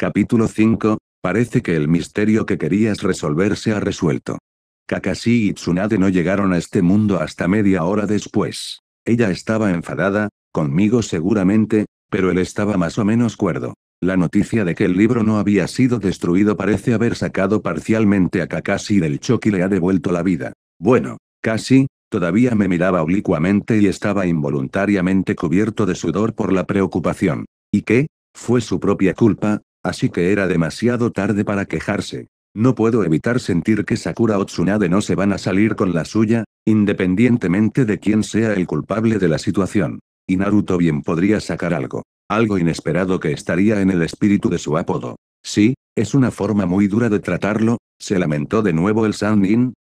Capítulo 5. Parece que el misterio que querías resolver se ha resuelto. Kakashi y Tsunade no llegaron a este mundo hasta media hora después. Ella estaba enfadada, conmigo seguramente, pero él estaba más o menos cuerdo. La noticia de que el libro no había sido destruido parece haber sacado parcialmente a Kakashi del choque y le ha devuelto la vida. Bueno, casi, todavía me miraba oblicuamente y estaba involuntariamente cubierto de sudor por la preocupación. ¿Y qué? Fue su propia culpa, Así que era demasiado tarde para quejarse. No puedo evitar sentir que Sakura o Tsunade no se van a salir con la suya, independientemente de quién sea el culpable de la situación. Y Naruto bien podría sacar algo. Algo inesperado que estaría en el espíritu de su apodo. Sí, es una forma muy dura de tratarlo, se lamentó de nuevo el san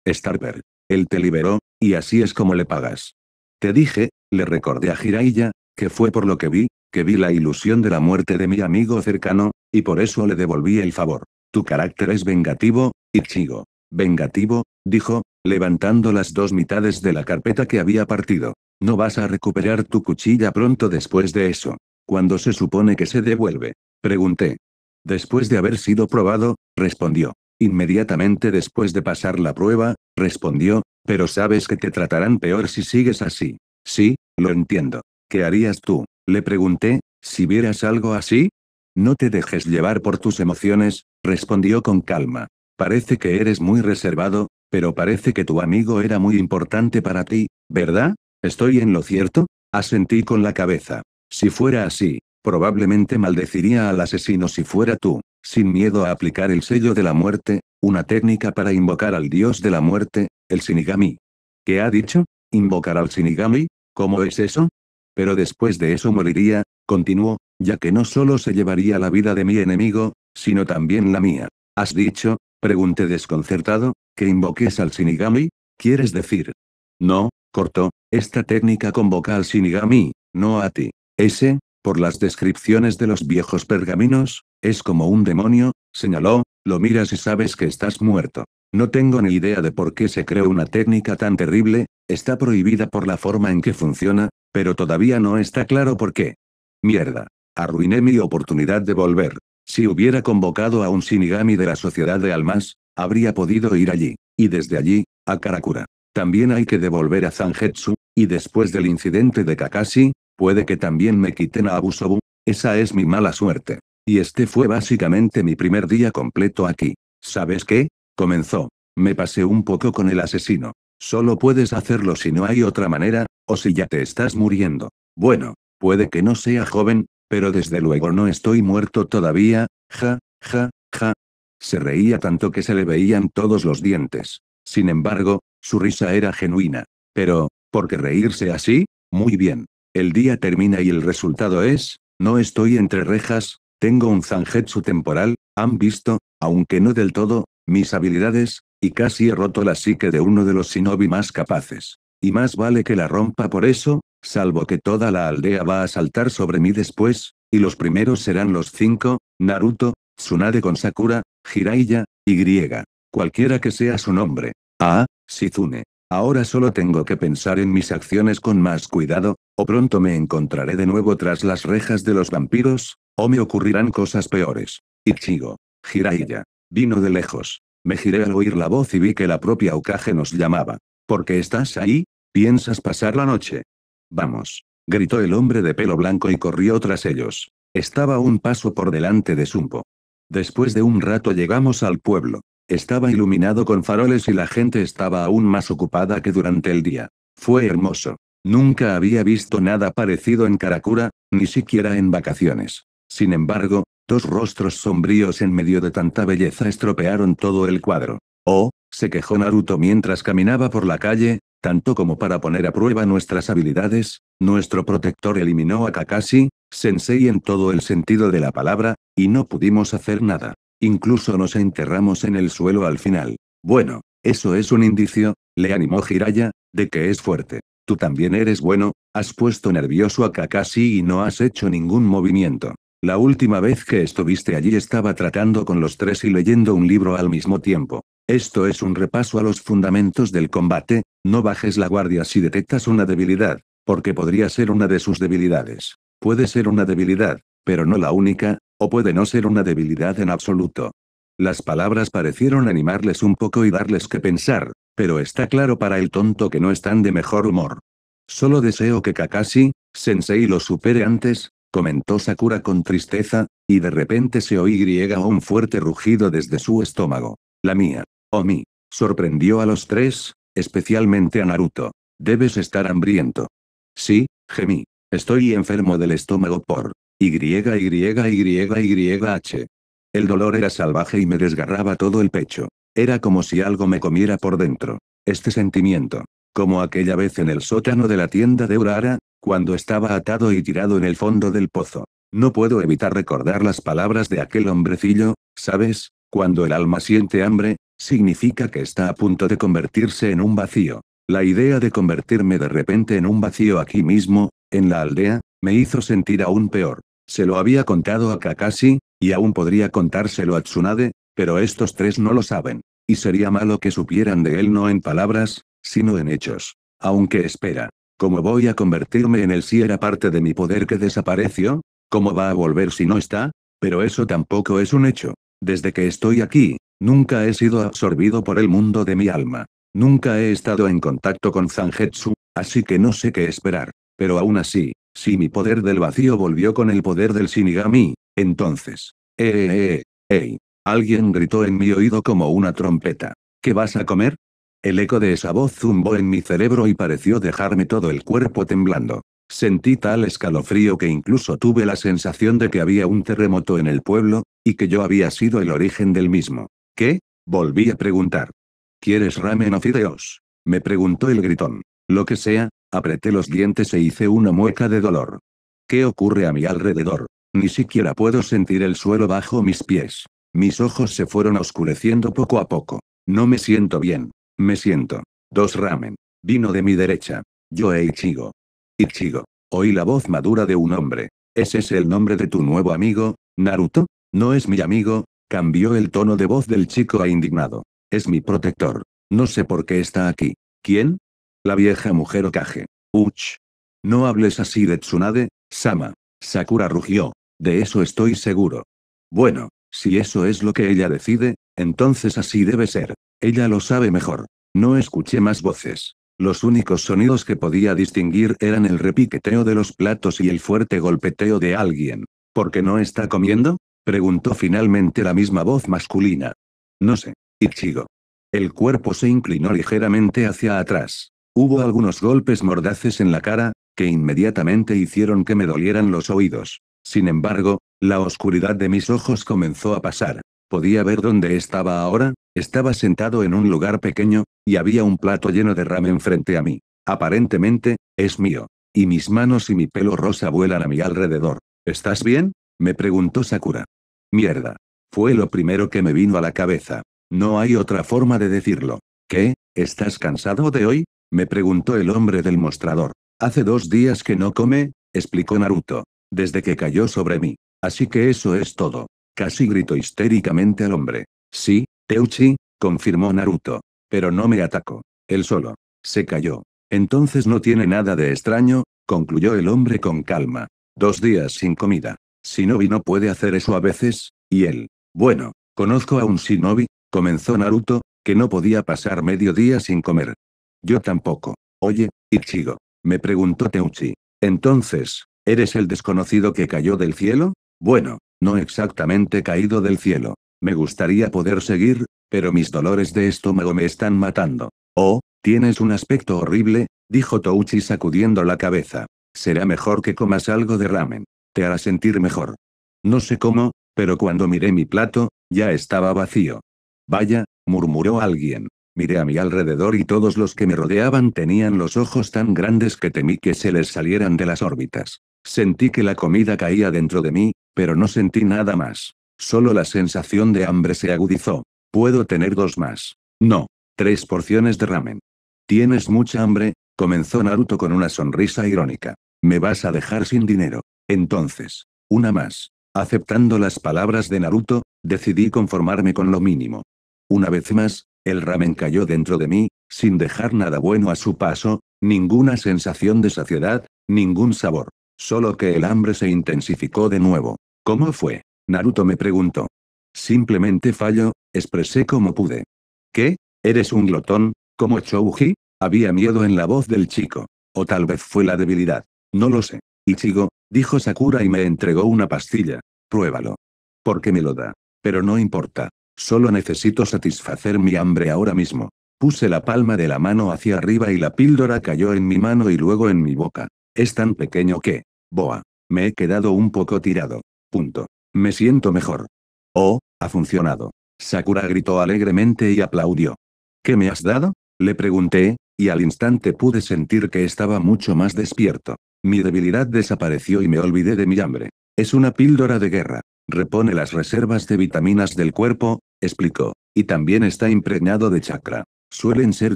Starper. Él te liberó, y así es como le pagas. Te dije, le recordé a Jiraiya, que fue por lo que vi, que vi la ilusión de la muerte de mi amigo cercano, y por eso le devolví el favor. Tu carácter es vengativo, Ichigo. Vengativo, dijo, levantando las dos mitades de la carpeta que había partido. No vas a recuperar tu cuchilla pronto después de eso. ¿Cuándo se supone que se devuelve? Pregunté. Después de haber sido probado, respondió. Inmediatamente después de pasar la prueba, respondió, pero sabes que te tratarán peor si sigues así. Sí, lo entiendo. ¿Qué harías tú? Le pregunté, si vieras algo así, no te dejes llevar por tus emociones, respondió con calma. Parece que eres muy reservado, pero parece que tu amigo era muy importante para ti, ¿verdad? ¿Estoy en lo cierto? Asentí con la cabeza. Si fuera así, probablemente maldeciría al asesino si fuera tú, sin miedo a aplicar el sello de la muerte, una técnica para invocar al dios de la muerte, el Shinigami. ¿Qué ha dicho? ¿Invocar al Shinigami? ¿Cómo es eso? Pero después de eso moriría, continuó, ya que no solo se llevaría la vida de mi enemigo, sino también la mía. ¿Has dicho? Pregunté desconcertado, que invoques al Shinigami, ¿quieres decir? No, cortó, esta técnica convoca al Shinigami, no a ti. Ese, por las descripciones de los viejos pergaminos, es como un demonio, señaló, lo miras y sabes que estás muerto. No tengo ni idea de por qué se creó una técnica tan terrible, está prohibida por la forma en que funciona, pero todavía no está claro por qué. Mierda. Arruiné mi oportunidad de volver. Si hubiera convocado a un Shinigami de la Sociedad de Almas, habría podido ir allí, y desde allí, a Karakura. También hay que devolver a Zangetsu, y después del incidente de Kakashi, puede que también me quiten a Abusobu, esa es mi mala suerte. Y este fue básicamente mi primer día completo aquí. ¿Sabes qué? Comenzó. Me pasé un poco con el asesino. Solo puedes hacerlo si no hay otra manera, o si ya te estás muriendo. Bueno, puede que no sea joven, pero desde luego no estoy muerto todavía, ja, ja, ja. Se reía tanto que se le veían todos los dientes. Sin embargo, su risa era genuina. Pero, ¿por qué reírse así? Muy bien. El día termina y el resultado es, no estoy entre rejas, tengo un zanjetsu temporal, han visto, aunque no del todo, mis habilidades, y casi he roto la psique de uno de los shinobi más capaces. Y más vale que la rompa por eso, Salvo que toda la aldea va a saltar sobre mí después, y los primeros serán los cinco, Naruto, Tsunade con Sakura, Jiraiya, Y, cualquiera que sea su nombre. Ah, Shizune. Ahora solo tengo que pensar en mis acciones con más cuidado, o pronto me encontraré de nuevo tras las rejas de los vampiros, o me ocurrirán cosas peores. Ichigo. Jiraiya. Vino de lejos. Me giré al oír la voz y vi que la propia Okage nos llamaba. ¿Por qué estás ahí? ¿Piensas pasar la noche? Vamos, gritó el hombre de pelo blanco y corrió tras ellos. Estaba un paso por delante de Sumpo. Después de un rato llegamos al pueblo. Estaba iluminado con faroles y la gente estaba aún más ocupada que durante el día. Fue hermoso. Nunca había visto nada parecido en Karakura, ni siquiera en vacaciones. Sin embargo, dos rostros sombríos en medio de tanta belleza estropearon todo el cuadro. Oh, se quejó Naruto mientras caminaba por la calle, tanto como para poner a prueba nuestras habilidades, nuestro protector eliminó a Kakashi, sensei en todo el sentido de la palabra, y no pudimos hacer nada. Incluso nos enterramos en el suelo al final. Bueno, eso es un indicio, le animó Hiraya, de que es fuerte. Tú también eres bueno, has puesto nervioso a Kakashi y no has hecho ningún movimiento. La última vez que estuviste allí estaba tratando con los tres y leyendo un libro al mismo tiempo. Esto es un repaso a los fundamentos del combate, no bajes la guardia si detectas una debilidad, porque podría ser una de sus debilidades. Puede ser una debilidad, pero no la única, o puede no ser una debilidad en absoluto. Las palabras parecieron animarles un poco y darles que pensar, pero está claro para el tonto que no están de mejor humor. Solo deseo que Kakashi, Sensei lo supere antes, comentó Sakura con tristeza, y de repente se oí griega un fuerte rugido desde su estómago. La mía. Omi. Sorprendió a los tres, especialmente a Naruto. Debes estar hambriento. Sí, gemí. Estoy enfermo del estómago por... YYYYH. El dolor era salvaje y me desgarraba todo el pecho. Era como si algo me comiera por dentro. Este sentimiento. Como aquella vez en el sótano de la tienda de Urara, cuando estaba atado y tirado en el fondo del pozo. No puedo evitar recordar las palabras de aquel hombrecillo, ¿sabes? Cuando el alma siente hambre, Significa que está a punto de convertirse en un vacío. La idea de convertirme de repente en un vacío aquí mismo, en la aldea, me hizo sentir aún peor. Se lo había contado a Kakashi, y aún podría contárselo a Tsunade, pero estos tres no lo saben. Y sería malo que supieran de él no en palabras, sino en hechos. Aunque espera. ¿Cómo voy a convertirme en él si era parte de mi poder que desapareció? ¿Cómo va a volver si no está? Pero eso tampoco es un hecho. Desde que estoy aquí, Nunca he sido absorbido por el mundo de mi alma. Nunca he estado en contacto con Zangetsu, así que no sé qué esperar. Pero aún así, si mi poder del vacío volvió con el poder del Shinigami, entonces. ¡Eh, eh, eh! ¡Ey! Alguien gritó en mi oído como una trompeta. ¿Qué vas a comer? El eco de esa voz zumbó en mi cerebro y pareció dejarme todo el cuerpo temblando. Sentí tal escalofrío que incluso tuve la sensación de que había un terremoto en el pueblo, y que yo había sido el origen del mismo. ¿Qué? Volví a preguntar. ¿Quieres ramen o fideos? Me preguntó el gritón. Lo que sea, apreté los dientes e hice una mueca de dolor. ¿Qué ocurre a mi alrededor? Ni siquiera puedo sentir el suelo bajo mis pies. Mis ojos se fueron oscureciendo poco a poco. No me siento bien. Me siento. Dos ramen. Vino de mi derecha. Yo he Ichigo. Ichigo. Oí la voz madura de un hombre. «¿Ese ¿Es el nombre de tu nuevo amigo, Naruto? No es mi amigo, Cambió el tono de voz del chico a e indignado. Es mi protector. No sé por qué está aquí. ¿Quién? La vieja mujer Okage. Uch. No hables así de Tsunade, Sama. Sakura rugió. De eso estoy seguro. Bueno, si eso es lo que ella decide, entonces así debe ser. Ella lo sabe mejor. No escuché más voces. Los únicos sonidos que podía distinguir eran el repiqueteo de los platos y el fuerte golpeteo de alguien. ¿Por qué no está comiendo? Preguntó finalmente la misma voz masculina. No sé. Ichigo. El cuerpo se inclinó ligeramente hacia atrás. Hubo algunos golpes mordaces en la cara, que inmediatamente hicieron que me dolieran los oídos. Sin embargo, la oscuridad de mis ojos comenzó a pasar. Podía ver dónde estaba ahora, estaba sentado en un lugar pequeño, y había un plato lleno de ramen frente a mí. Aparentemente, es mío. Y mis manos y mi pelo rosa vuelan a mi alrededor. ¿Estás bien? Me preguntó Sakura. Mierda. Fue lo primero que me vino a la cabeza. No hay otra forma de decirlo. ¿Qué? ¿Estás cansado de hoy? Me preguntó el hombre del mostrador. Hace dos días que no come, explicó Naruto. Desde que cayó sobre mí. Así que eso es todo. Casi gritó histéricamente al hombre. Sí, Teuchi, confirmó Naruto. Pero no me atacó. Él solo. Se cayó. Entonces no tiene nada de extraño, concluyó el hombre con calma. Dos días sin comida. Shinobi no puede hacer eso a veces, y él. Bueno, conozco a un Shinobi, comenzó Naruto, que no podía pasar medio día sin comer. Yo tampoco. Oye, Ichigo. Me preguntó Teuchi. Entonces, ¿eres el desconocido que cayó del cielo? Bueno, no exactamente caído del cielo. Me gustaría poder seguir, pero mis dolores de estómago me están matando. Oh, tienes un aspecto horrible, dijo Touchi sacudiendo la cabeza. Será mejor que comas algo de ramen. Te hará sentir mejor. No sé cómo, pero cuando miré mi plato, ya estaba vacío. Vaya, murmuró alguien. Miré a mi alrededor y todos los que me rodeaban tenían los ojos tan grandes que temí que se les salieran de las órbitas. Sentí que la comida caía dentro de mí, pero no sentí nada más. Solo la sensación de hambre se agudizó. Puedo tener dos más. No. Tres porciones de ramen. Tienes mucha hambre, comenzó Naruto con una sonrisa irónica. Me vas a dejar sin dinero. Entonces, una más. Aceptando las palabras de Naruto, decidí conformarme con lo mínimo. Una vez más, el ramen cayó dentro de mí, sin dejar nada bueno a su paso, ninguna sensación de saciedad, ningún sabor. Solo que el hambre se intensificó de nuevo. ¿Cómo fue? Naruto me preguntó. Simplemente fallo, expresé como pude. ¿Qué? ¿Eres un glotón, como Chouji? Había miedo en la voz del chico. O tal vez fue la debilidad. No lo sé. Ichigo, Dijo Sakura y me entregó una pastilla. Pruébalo. Porque me lo da. Pero no importa. Solo necesito satisfacer mi hambre ahora mismo. Puse la palma de la mano hacia arriba y la píldora cayó en mi mano y luego en mi boca. Es tan pequeño que... Boa. Me he quedado un poco tirado. Punto. Me siento mejor. Oh, ha funcionado. Sakura gritó alegremente y aplaudió. ¿Qué me has dado? Le pregunté, y al instante pude sentir que estaba mucho más despierto. Mi debilidad desapareció y me olvidé de mi hambre. Es una píldora de guerra. Repone las reservas de vitaminas del cuerpo, explicó. Y también está impregnado de chakra. Suelen ser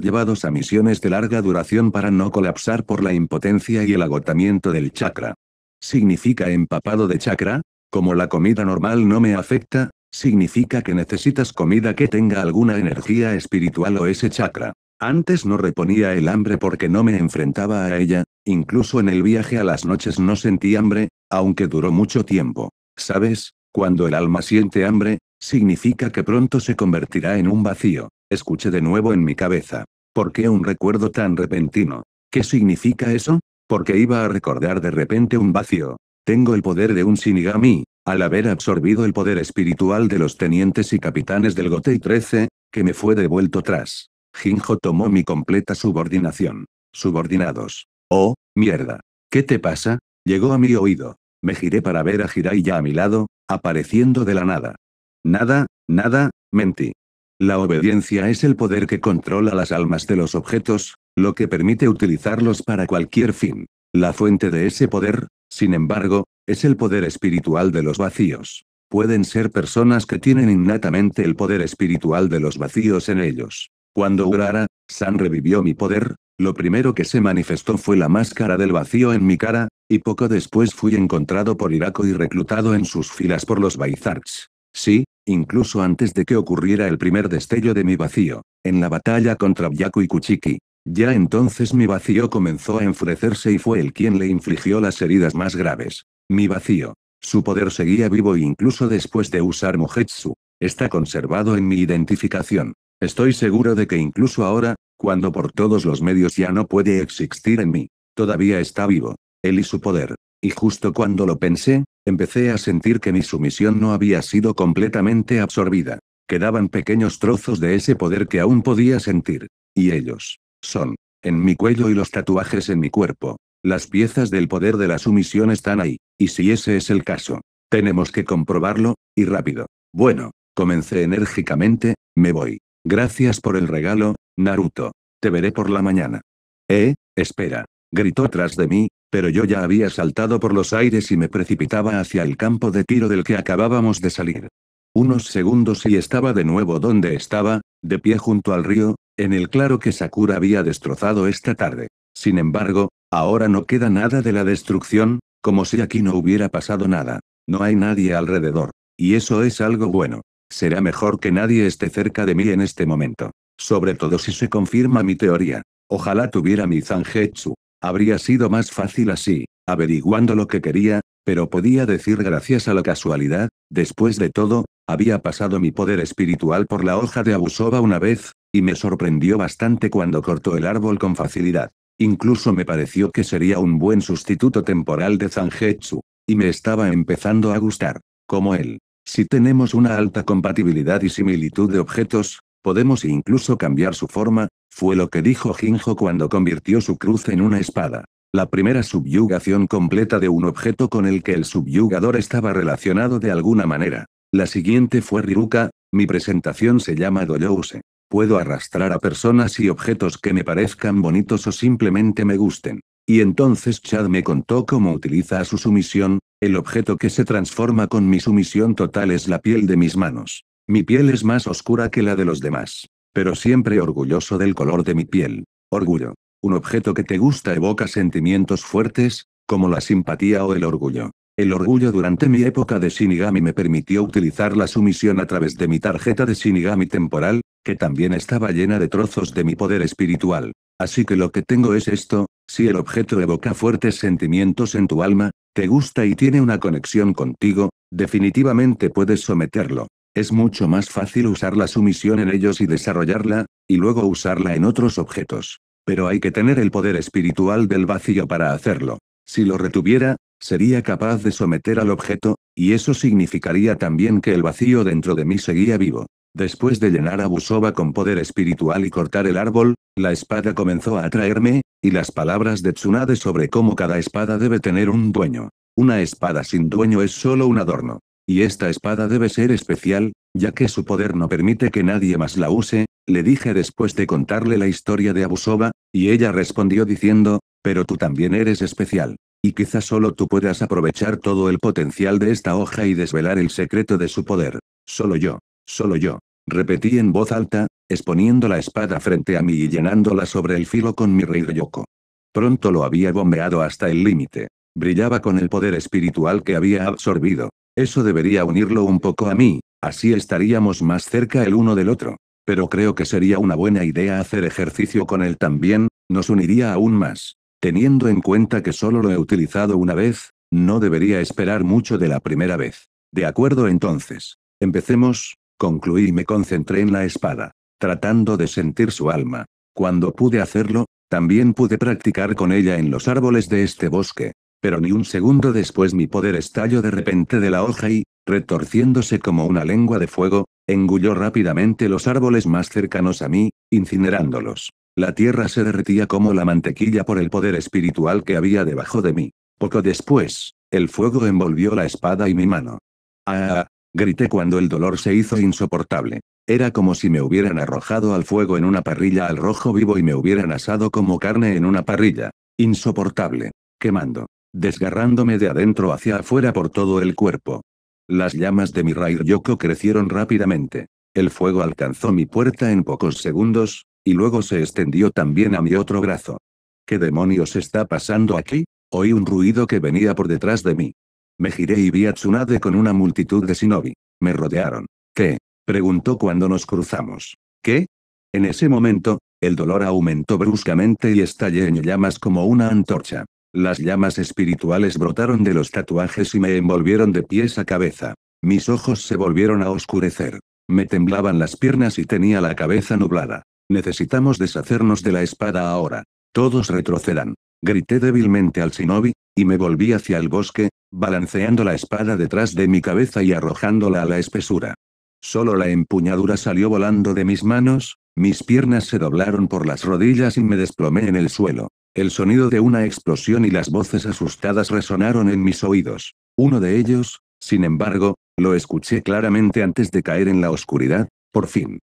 llevados a misiones de larga duración para no colapsar por la impotencia y el agotamiento del chakra. ¿Significa empapado de chakra? Como la comida normal no me afecta, significa que necesitas comida que tenga alguna energía espiritual o ese chakra. Antes no reponía el hambre porque no me enfrentaba a ella, incluso en el viaje a las noches no sentí hambre, aunque duró mucho tiempo. ¿Sabes? Cuando el alma siente hambre, significa que pronto se convertirá en un vacío. Escuché de nuevo en mi cabeza. ¿Por qué un recuerdo tan repentino? ¿Qué significa eso? Porque iba a recordar de repente un vacío. Tengo el poder de un Shinigami, al haber absorbido el poder espiritual de los tenientes y capitanes del Gotei 13, que me fue devuelto tras Jinjo tomó mi completa subordinación. Subordinados. Oh, mierda. ¿Qué te pasa? Llegó a mi oído. Me giré para ver a Jiraiya a mi lado, apareciendo de la nada. Nada, nada, mentí. La obediencia es el poder que controla las almas de los objetos, lo que permite utilizarlos para cualquier fin. La fuente de ese poder, sin embargo, es el poder espiritual de los vacíos. Pueden ser personas que tienen innatamente el poder espiritual de los vacíos en ellos. Cuando Urara, San revivió mi poder, lo primero que se manifestó fue la máscara del vacío en mi cara, y poco después fui encontrado por Irako y reclutado en sus filas por los Baizarts. Sí, incluso antes de que ocurriera el primer destello de mi vacío, en la batalla contra Byaku y Kuchiki. Ya entonces mi vacío comenzó a enfurecerse y fue el quien le infligió las heridas más graves. Mi vacío. Su poder seguía vivo incluso después de usar Mojetsu. Está conservado en mi identificación. Estoy seguro de que incluso ahora, cuando por todos los medios ya no puede existir en mí, todavía está vivo. Él y su poder. Y justo cuando lo pensé, empecé a sentir que mi sumisión no había sido completamente absorbida. Quedaban pequeños trozos de ese poder que aún podía sentir. Y ellos. Son. En mi cuello y los tatuajes en mi cuerpo. Las piezas del poder de la sumisión están ahí. Y si ese es el caso. Tenemos que comprobarlo, y rápido. Bueno, comencé enérgicamente, me voy. Gracias por el regalo, Naruto. Te veré por la mañana. Eh, espera. Gritó atrás de mí, pero yo ya había saltado por los aires y me precipitaba hacia el campo de tiro del que acabábamos de salir. Unos segundos y estaba de nuevo donde estaba, de pie junto al río, en el claro que Sakura había destrozado esta tarde. Sin embargo, ahora no queda nada de la destrucción, como si aquí no hubiera pasado nada. No hay nadie alrededor. Y eso es algo bueno. Será mejor que nadie esté cerca de mí en este momento. Sobre todo si se confirma mi teoría. Ojalá tuviera mi Zangetsu. Habría sido más fácil así, averiguando lo que quería, pero podía decir gracias a la casualidad, después de todo, había pasado mi poder espiritual por la hoja de Abusoba una vez, y me sorprendió bastante cuando cortó el árbol con facilidad. Incluso me pareció que sería un buen sustituto temporal de Zangetsu, y me estaba empezando a gustar. Como él, si tenemos una alta compatibilidad y similitud de objetos, podemos incluso cambiar su forma, fue lo que dijo Jinjo cuando convirtió su cruz en una espada. La primera subyugación completa de un objeto con el que el subyugador estaba relacionado de alguna manera. La siguiente fue Riruka, mi presentación se llama Doyouse. Puedo arrastrar a personas y objetos que me parezcan bonitos o simplemente me gusten. Y entonces Chad me contó cómo utiliza a su sumisión, el objeto que se transforma con mi sumisión total es la piel de mis manos. Mi piel es más oscura que la de los demás. Pero siempre orgulloso del color de mi piel. Orgullo. Un objeto que te gusta evoca sentimientos fuertes, como la simpatía o el orgullo. El orgullo durante mi época de Shinigami me permitió utilizar la sumisión a través de mi tarjeta de Shinigami temporal, que también estaba llena de trozos de mi poder espiritual. Así que lo que tengo es esto, si el objeto evoca fuertes sentimientos en tu alma, te gusta y tiene una conexión contigo, definitivamente puedes someterlo. Es mucho más fácil usar la sumisión en ellos y desarrollarla, y luego usarla en otros objetos. Pero hay que tener el poder espiritual del vacío para hacerlo. Si lo retuviera, sería capaz de someter al objeto, y eso significaría también que el vacío dentro de mí seguía vivo. Después de llenar a Busoba con poder espiritual y cortar el árbol, la espada comenzó a atraerme, y las palabras de Tsunade sobre cómo cada espada debe tener un dueño. Una espada sin dueño es solo un adorno. Y esta espada debe ser especial, ya que su poder no permite que nadie más la use, le dije después de contarle la historia de Abusoba, y ella respondió diciendo, pero tú también eres especial. Y quizás solo tú puedas aprovechar todo el potencial de esta hoja y desvelar el secreto de su poder. Solo yo. Solo yo repetí en voz alta, exponiendo la espada frente a mí y llenándola sobre el filo con mi rey Yoko. Pronto lo había bombeado hasta el límite. Brillaba con el poder espiritual que había absorbido. Eso debería unirlo un poco a mí, así estaríamos más cerca el uno del otro. Pero creo que sería una buena idea hacer ejercicio con él también, nos uniría aún más. Teniendo en cuenta que solo lo he utilizado una vez, no debería esperar mucho de la primera vez. De acuerdo entonces. Empecemos, Concluí y me concentré en la espada, tratando de sentir su alma. Cuando pude hacerlo, también pude practicar con ella en los árboles de este bosque. Pero ni un segundo después mi poder estalló de repente de la hoja y, retorciéndose como una lengua de fuego, engulló rápidamente los árboles más cercanos a mí, incinerándolos. La tierra se derretía como la mantequilla por el poder espiritual que había debajo de mí. Poco después, el fuego envolvió la espada y mi mano. Ah, Grité cuando el dolor se hizo insoportable. Era como si me hubieran arrojado al fuego en una parrilla al rojo vivo y me hubieran asado como carne en una parrilla. Insoportable. Quemando. Desgarrándome de adentro hacia afuera por todo el cuerpo. Las llamas de mi Rair Yoko crecieron rápidamente. El fuego alcanzó mi puerta en pocos segundos, y luego se extendió también a mi otro brazo. ¿Qué demonios está pasando aquí? Oí un ruido que venía por detrás de mí. Me giré y vi a Tsunade con una multitud de shinobi. Me rodearon. ¿Qué? preguntó cuando nos cruzamos. ¿Qué? En ese momento, el dolor aumentó bruscamente y estallé en llamas como una antorcha. Las llamas espirituales brotaron de los tatuajes y me envolvieron de pies a cabeza. Mis ojos se volvieron a oscurecer. Me temblaban las piernas y tenía la cabeza nublada. Necesitamos deshacernos de la espada ahora. Todos retrocedan. Grité débilmente al shinobi, y me volví hacia el bosque, balanceando la espada detrás de mi cabeza y arrojándola a la espesura. Solo la empuñadura salió volando de mis manos, mis piernas se doblaron por las rodillas y me desplomé en el suelo. El sonido de una explosión y las voces asustadas resonaron en mis oídos. Uno de ellos, sin embargo, lo escuché claramente antes de caer en la oscuridad, por fin.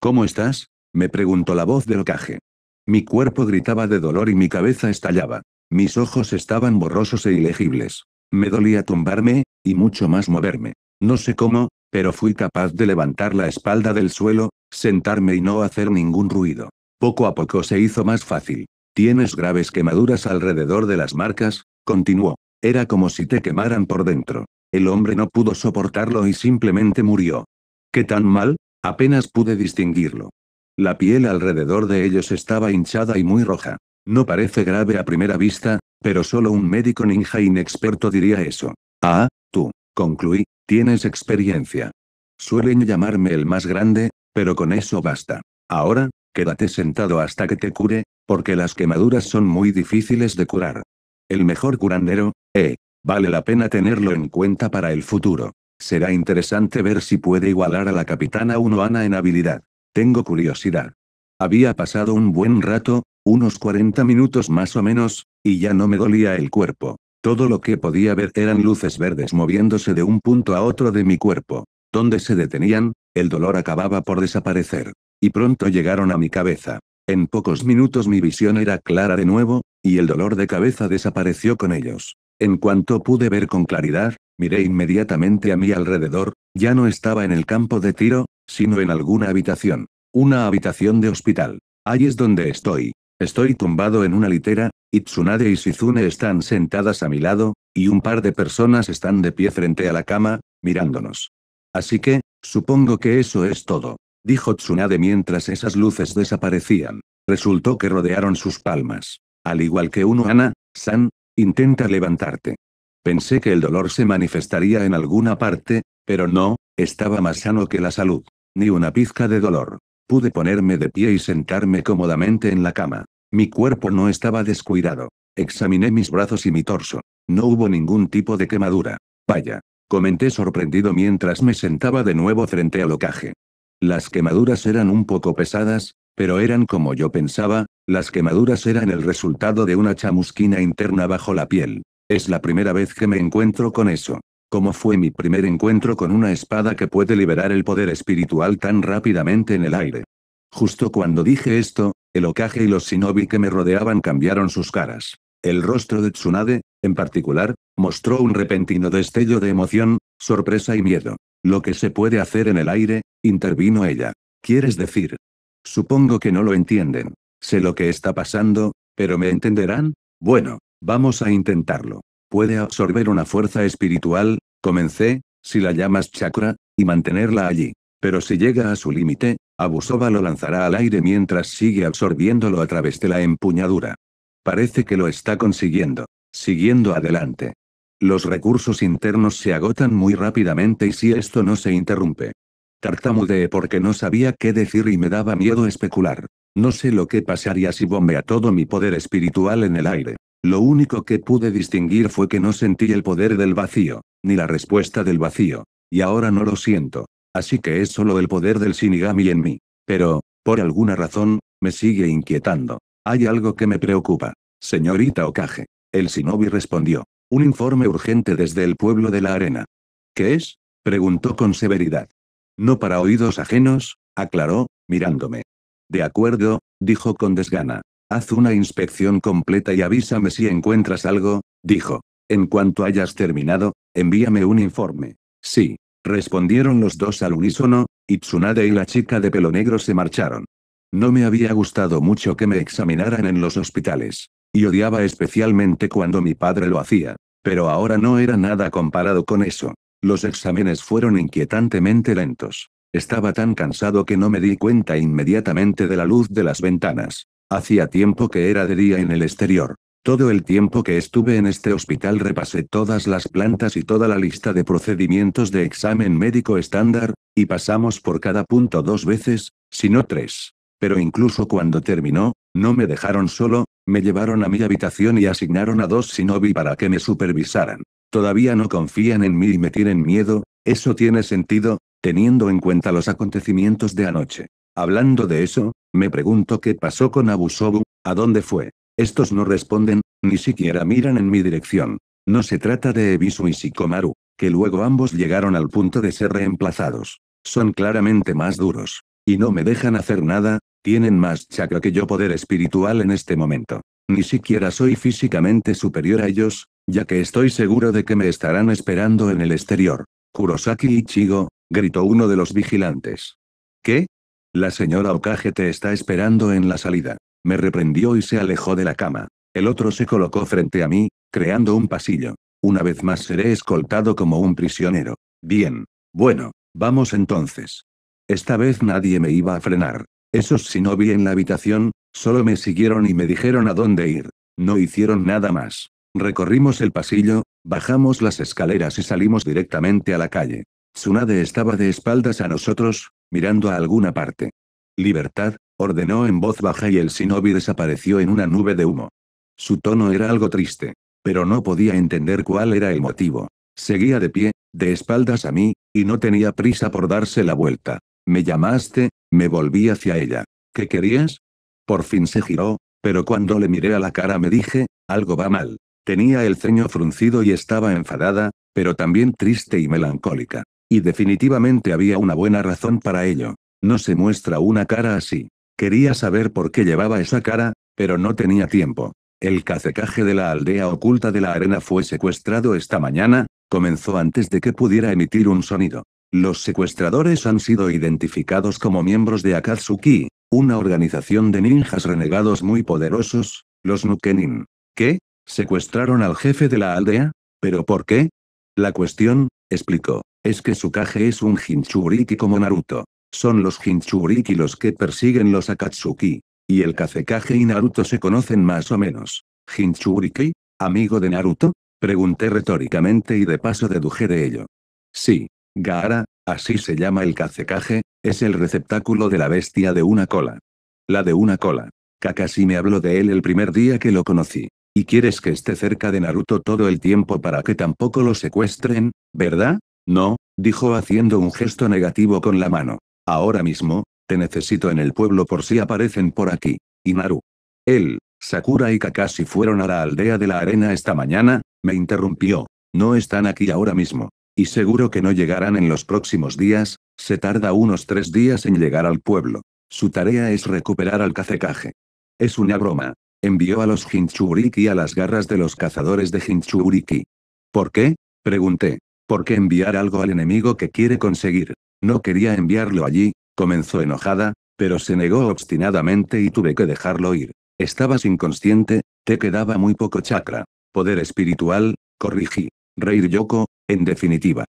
¿Cómo estás? me preguntó la voz del ocaje. Mi cuerpo gritaba de dolor y mi cabeza estallaba. Mis ojos estaban borrosos e ilegibles. Me dolía tumbarme, y mucho más moverme. No sé cómo, pero fui capaz de levantar la espalda del suelo, sentarme y no hacer ningún ruido. Poco a poco se hizo más fácil. Tienes graves quemaduras alrededor de las marcas, continuó. Era como si te quemaran por dentro. El hombre no pudo soportarlo y simplemente murió. ¿Qué tan mal? Apenas pude distinguirlo. La piel alrededor de ellos estaba hinchada y muy roja. No parece grave a primera vista, pero solo un médico ninja inexperto diría eso. Ah, tú, concluí, tienes experiencia. Suelen llamarme el más grande, pero con eso basta. Ahora, quédate sentado hasta que te cure, porque las quemaduras son muy difíciles de curar. El mejor curandero, eh, vale la pena tenerlo en cuenta para el futuro. Será interesante ver si puede igualar a la capitana Unoana en habilidad. Tengo curiosidad. Había pasado un buen rato, unos 40 minutos más o menos, y ya no me dolía el cuerpo. Todo lo que podía ver eran luces verdes moviéndose de un punto a otro de mi cuerpo. Donde se detenían, el dolor acababa por desaparecer. Y pronto llegaron a mi cabeza. En pocos minutos mi visión era clara de nuevo, y el dolor de cabeza desapareció con ellos. En cuanto pude ver con claridad, miré inmediatamente a mi alrededor, ya no estaba en el campo de tiro, sino en alguna habitación. Una habitación de hospital. Ahí es donde estoy, Estoy tumbado en una litera, y Tsunade y Shizune están sentadas a mi lado, y un par de personas están de pie frente a la cama, mirándonos. Así que, supongo que eso es todo, dijo Tsunade mientras esas luces desaparecían. Resultó que rodearon sus palmas. Al igual que uno Ana, San, intenta levantarte. Pensé que el dolor se manifestaría en alguna parte, pero no, estaba más sano que la salud. Ni una pizca de dolor. Pude ponerme de pie y sentarme cómodamente en la cama. Mi cuerpo no estaba descuidado. Examiné mis brazos y mi torso. No hubo ningún tipo de quemadura. Vaya. Comenté sorprendido mientras me sentaba de nuevo frente al ocaje. Las quemaduras eran un poco pesadas, pero eran como yo pensaba, las quemaduras eran el resultado de una chamusquina interna bajo la piel. Es la primera vez que me encuentro con eso como fue mi primer encuentro con una espada que puede liberar el poder espiritual tan rápidamente en el aire. Justo cuando dije esto, el Okage y los shinobi que me rodeaban cambiaron sus caras. El rostro de Tsunade, en particular, mostró un repentino destello de emoción, sorpresa y miedo. Lo que se puede hacer en el aire, intervino ella. ¿Quieres decir? Supongo que no lo entienden. Sé lo que está pasando, pero ¿me entenderán? Bueno, vamos a intentarlo. Puede absorber una fuerza espiritual, Comencé, si la llamas chakra, y mantenerla allí. Pero si llega a su límite, Abusoba lo lanzará al aire mientras sigue absorbiéndolo a través de la empuñadura. Parece que lo está consiguiendo. Siguiendo adelante. Los recursos internos se agotan muy rápidamente y si esto no se interrumpe. Tartamudeé porque no sabía qué decir y me daba miedo especular. No sé lo que pasaría si bombea todo mi poder espiritual en el aire. Lo único que pude distinguir fue que no sentí el poder del vacío, ni la respuesta del vacío, y ahora no lo siento. Así que es solo el poder del Shinigami en mí. Pero, por alguna razón, me sigue inquietando. Hay algo que me preocupa. Señorita Okage. El shinobi respondió. Un informe urgente desde el pueblo de la arena. ¿Qué es? preguntó con severidad. No para oídos ajenos, aclaró, mirándome. De acuerdo, dijo con desgana. Haz una inspección completa y avísame si encuentras algo, dijo. En cuanto hayas terminado, envíame un informe. Sí. Respondieron los dos al unísono, y Tsunade y la chica de pelo negro se marcharon. No me había gustado mucho que me examinaran en los hospitales. Y odiaba especialmente cuando mi padre lo hacía. Pero ahora no era nada comparado con eso. Los exámenes fueron inquietantemente lentos. Estaba tan cansado que no me di cuenta inmediatamente de la luz de las ventanas. Hacía tiempo que era de día en el exterior. Todo el tiempo que estuve en este hospital repasé todas las plantas y toda la lista de procedimientos de examen médico estándar, y pasamos por cada punto dos veces, si no tres. Pero incluso cuando terminó, no me dejaron solo, me llevaron a mi habitación y asignaron a dos sinovi para que me supervisaran. Todavía no confían en mí y me tienen miedo, eso tiene sentido, teniendo en cuenta los acontecimientos de anoche. Hablando de eso, me pregunto qué pasó con Abusobu, a dónde fue. Estos no responden, ni siquiera miran en mi dirección. No se trata de Ebisu y Shikomaru, que luego ambos llegaron al punto de ser reemplazados. Son claramente más duros. Y no me dejan hacer nada, tienen más chakra que yo poder espiritual en este momento. Ni siquiera soy físicamente superior a ellos, ya que estoy seguro de que me estarán esperando en el exterior. Kurosaki Ichigo, gritó uno de los vigilantes. ¿Qué? La señora Okage te está esperando en la salida. Me reprendió y se alejó de la cama. El otro se colocó frente a mí, creando un pasillo. Una vez más seré escoltado como un prisionero. Bien. Bueno, vamos entonces. Esta vez nadie me iba a frenar. Esos si no vi en la habitación, solo me siguieron y me dijeron a dónde ir. No hicieron nada más. Recorrimos el pasillo, bajamos las escaleras y salimos directamente a la calle. Tsunade estaba de espaldas a nosotros, mirando a alguna parte. Libertad, ordenó en voz baja y el Sinobi desapareció en una nube de humo. Su tono era algo triste, pero no podía entender cuál era el motivo. Seguía de pie, de espaldas a mí, y no tenía prisa por darse la vuelta. Me llamaste, me volví hacia ella. ¿Qué querías? Por fin se giró, pero cuando le miré a la cara me dije, algo va mal. Tenía el ceño fruncido y estaba enfadada, pero también triste y melancólica. Y definitivamente había una buena razón para ello. No se muestra una cara así. Quería saber por qué llevaba esa cara, pero no tenía tiempo. El cacecaje de la aldea oculta de la arena fue secuestrado esta mañana, comenzó antes de que pudiera emitir un sonido. Los secuestradores han sido identificados como miembros de Akatsuki, una organización de ninjas renegados muy poderosos, los Nukenin. ¿Qué? ¿Secuestraron al jefe de la aldea? ¿Pero por qué? La cuestión, explicó, es que Sukaje es un hinchuriki como Naruto. Son los hinchuriki los que persiguen los Akatsuki. Y el Kazekage y Naruto se conocen más o menos. Hinchuriki, ¿Amigo de Naruto? Pregunté retóricamente y de paso deduje de ello. Sí. Gaara, así se llama el Kazekage, es el receptáculo de la bestia de una cola. La de una cola. Kakashi me habló de él el primer día que lo conocí. Y quieres que esté cerca de Naruto todo el tiempo para que tampoco lo secuestren, ¿verdad? No, dijo haciendo un gesto negativo con la mano. Ahora mismo, te necesito en el pueblo por si aparecen por aquí. Inaru. Él, Sakura y Kakashi fueron a la aldea de la arena esta mañana, me interrumpió. No están aquí ahora mismo. Y seguro que no llegarán en los próximos días, se tarda unos tres días en llegar al pueblo. Su tarea es recuperar al cacecaje. Es una broma. Envió a los Hinchuriki a las garras de los cazadores de Hinchuriki. ¿Por qué? Pregunté. ¿Por qué enviar algo al enemigo que quiere conseguir? No quería enviarlo allí, comenzó enojada, pero se negó obstinadamente y tuve que dejarlo ir. Estabas inconsciente, te quedaba muy poco chakra. Poder espiritual, corrigí. Reir Yoko, en definitiva.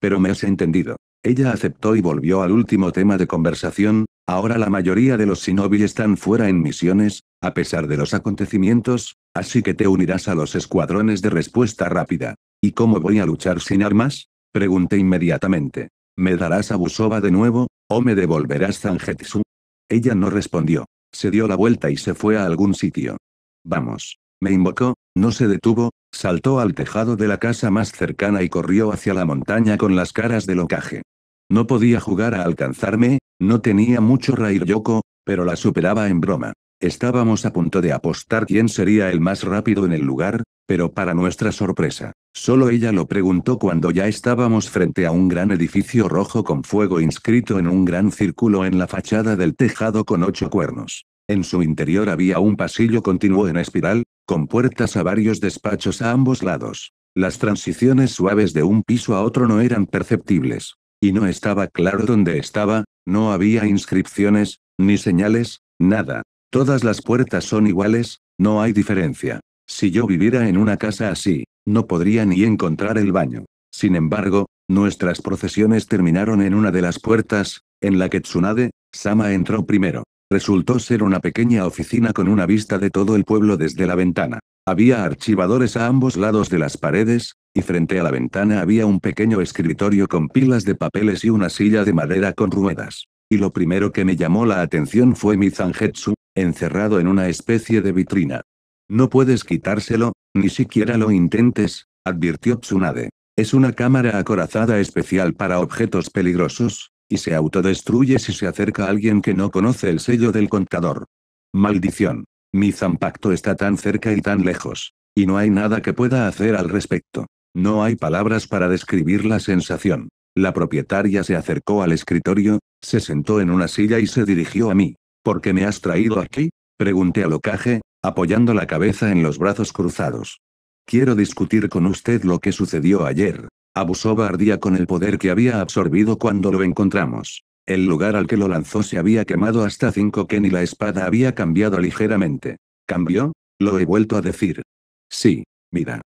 Pero me has entendido. Ella aceptó y volvió al último tema de conversación, Ahora la mayoría de los shinobi están fuera en misiones, a pesar de los acontecimientos, así que te unirás a los escuadrones de respuesta rápida. ¿Y cómo voy a luchar sin armas? Pregunté inmediatamente. ¿Me darás a Busoba de nuevo, o me devolverás Zanjetsu?». Ella no respondió. Se dio la vuelta y se fue a algún sitio. Vamos. Me invocó, no se detuvo, saltó al tejado de la casa más cercana y corrió hacia la montaña con las caras de locaje. No podía jugar a alcanzarme, no tenía mucho yoko, pero la superaba en broma. Estábamos a punto de apostar quién sería el más rápido en el lugar, pero para nuestra sorpresa, solo ella lo preguntó cuando ya estábamos frente a un gran edificio rojo con fuego inscrito en un gran círculo en la fachada del tejado con ocho cuernos. En su interior había un pasillo continuo en espiral, con puertas a varios despachos a ambos lados. Las transiciones suaves de un piso a otro no eran perceptibles y no estaba claro dónde estaba, no había inscripciones, ni señales, nada. Todas las puertas son iguales, no hay diferencia. Si yo viviera en una casa así, no podría ni encontrar el baño. Sin embargo, nuestras procesiones terminaron en una de las puertas, en la que Tsunade, Sama entró primero. Resultó ser una pequeña oficina con una vista de todo el pueblo desde la ventana. Había archivadores a ambos lados de las paredes, y frente a la ventana había un pequeño escritorio con pilas de papeles y una silla de madera con ruedas. Y lo primero que me llamó la atención fue mi zanjetsu, encerrado en una especie de vitrina. No puedes quitárselo, ni siquiera lo intentes, advirtió Tsunade. Es una cámara acorazada especial para objetos peligrosos, y se autodestruye si se acerca a alguien que no conoce el sello del contador. Maldición. Mi zampacto está tan cerca y tan lejos. Y no hay nada que pueda hacer al respecto. No hay palabras para describir la sensación. La propietaria se acercó al escritorio, se sentó en una silla y se dirigió a mí. ¿Por qué me has traído aquí? Pregunté a Locaje, apoyando la cabeza en los brazos cruzados. Quiero discutir con usted lo que sucedió ayer. Abusó Bardía con el poder que había absorbido cuando lo encontramos. El lugar al que lo lanzó se había quemado hasta cinco que y la espada había cambiado ligeramente. ¿Cambió? Lo he vuelto a decir. Sí, mira.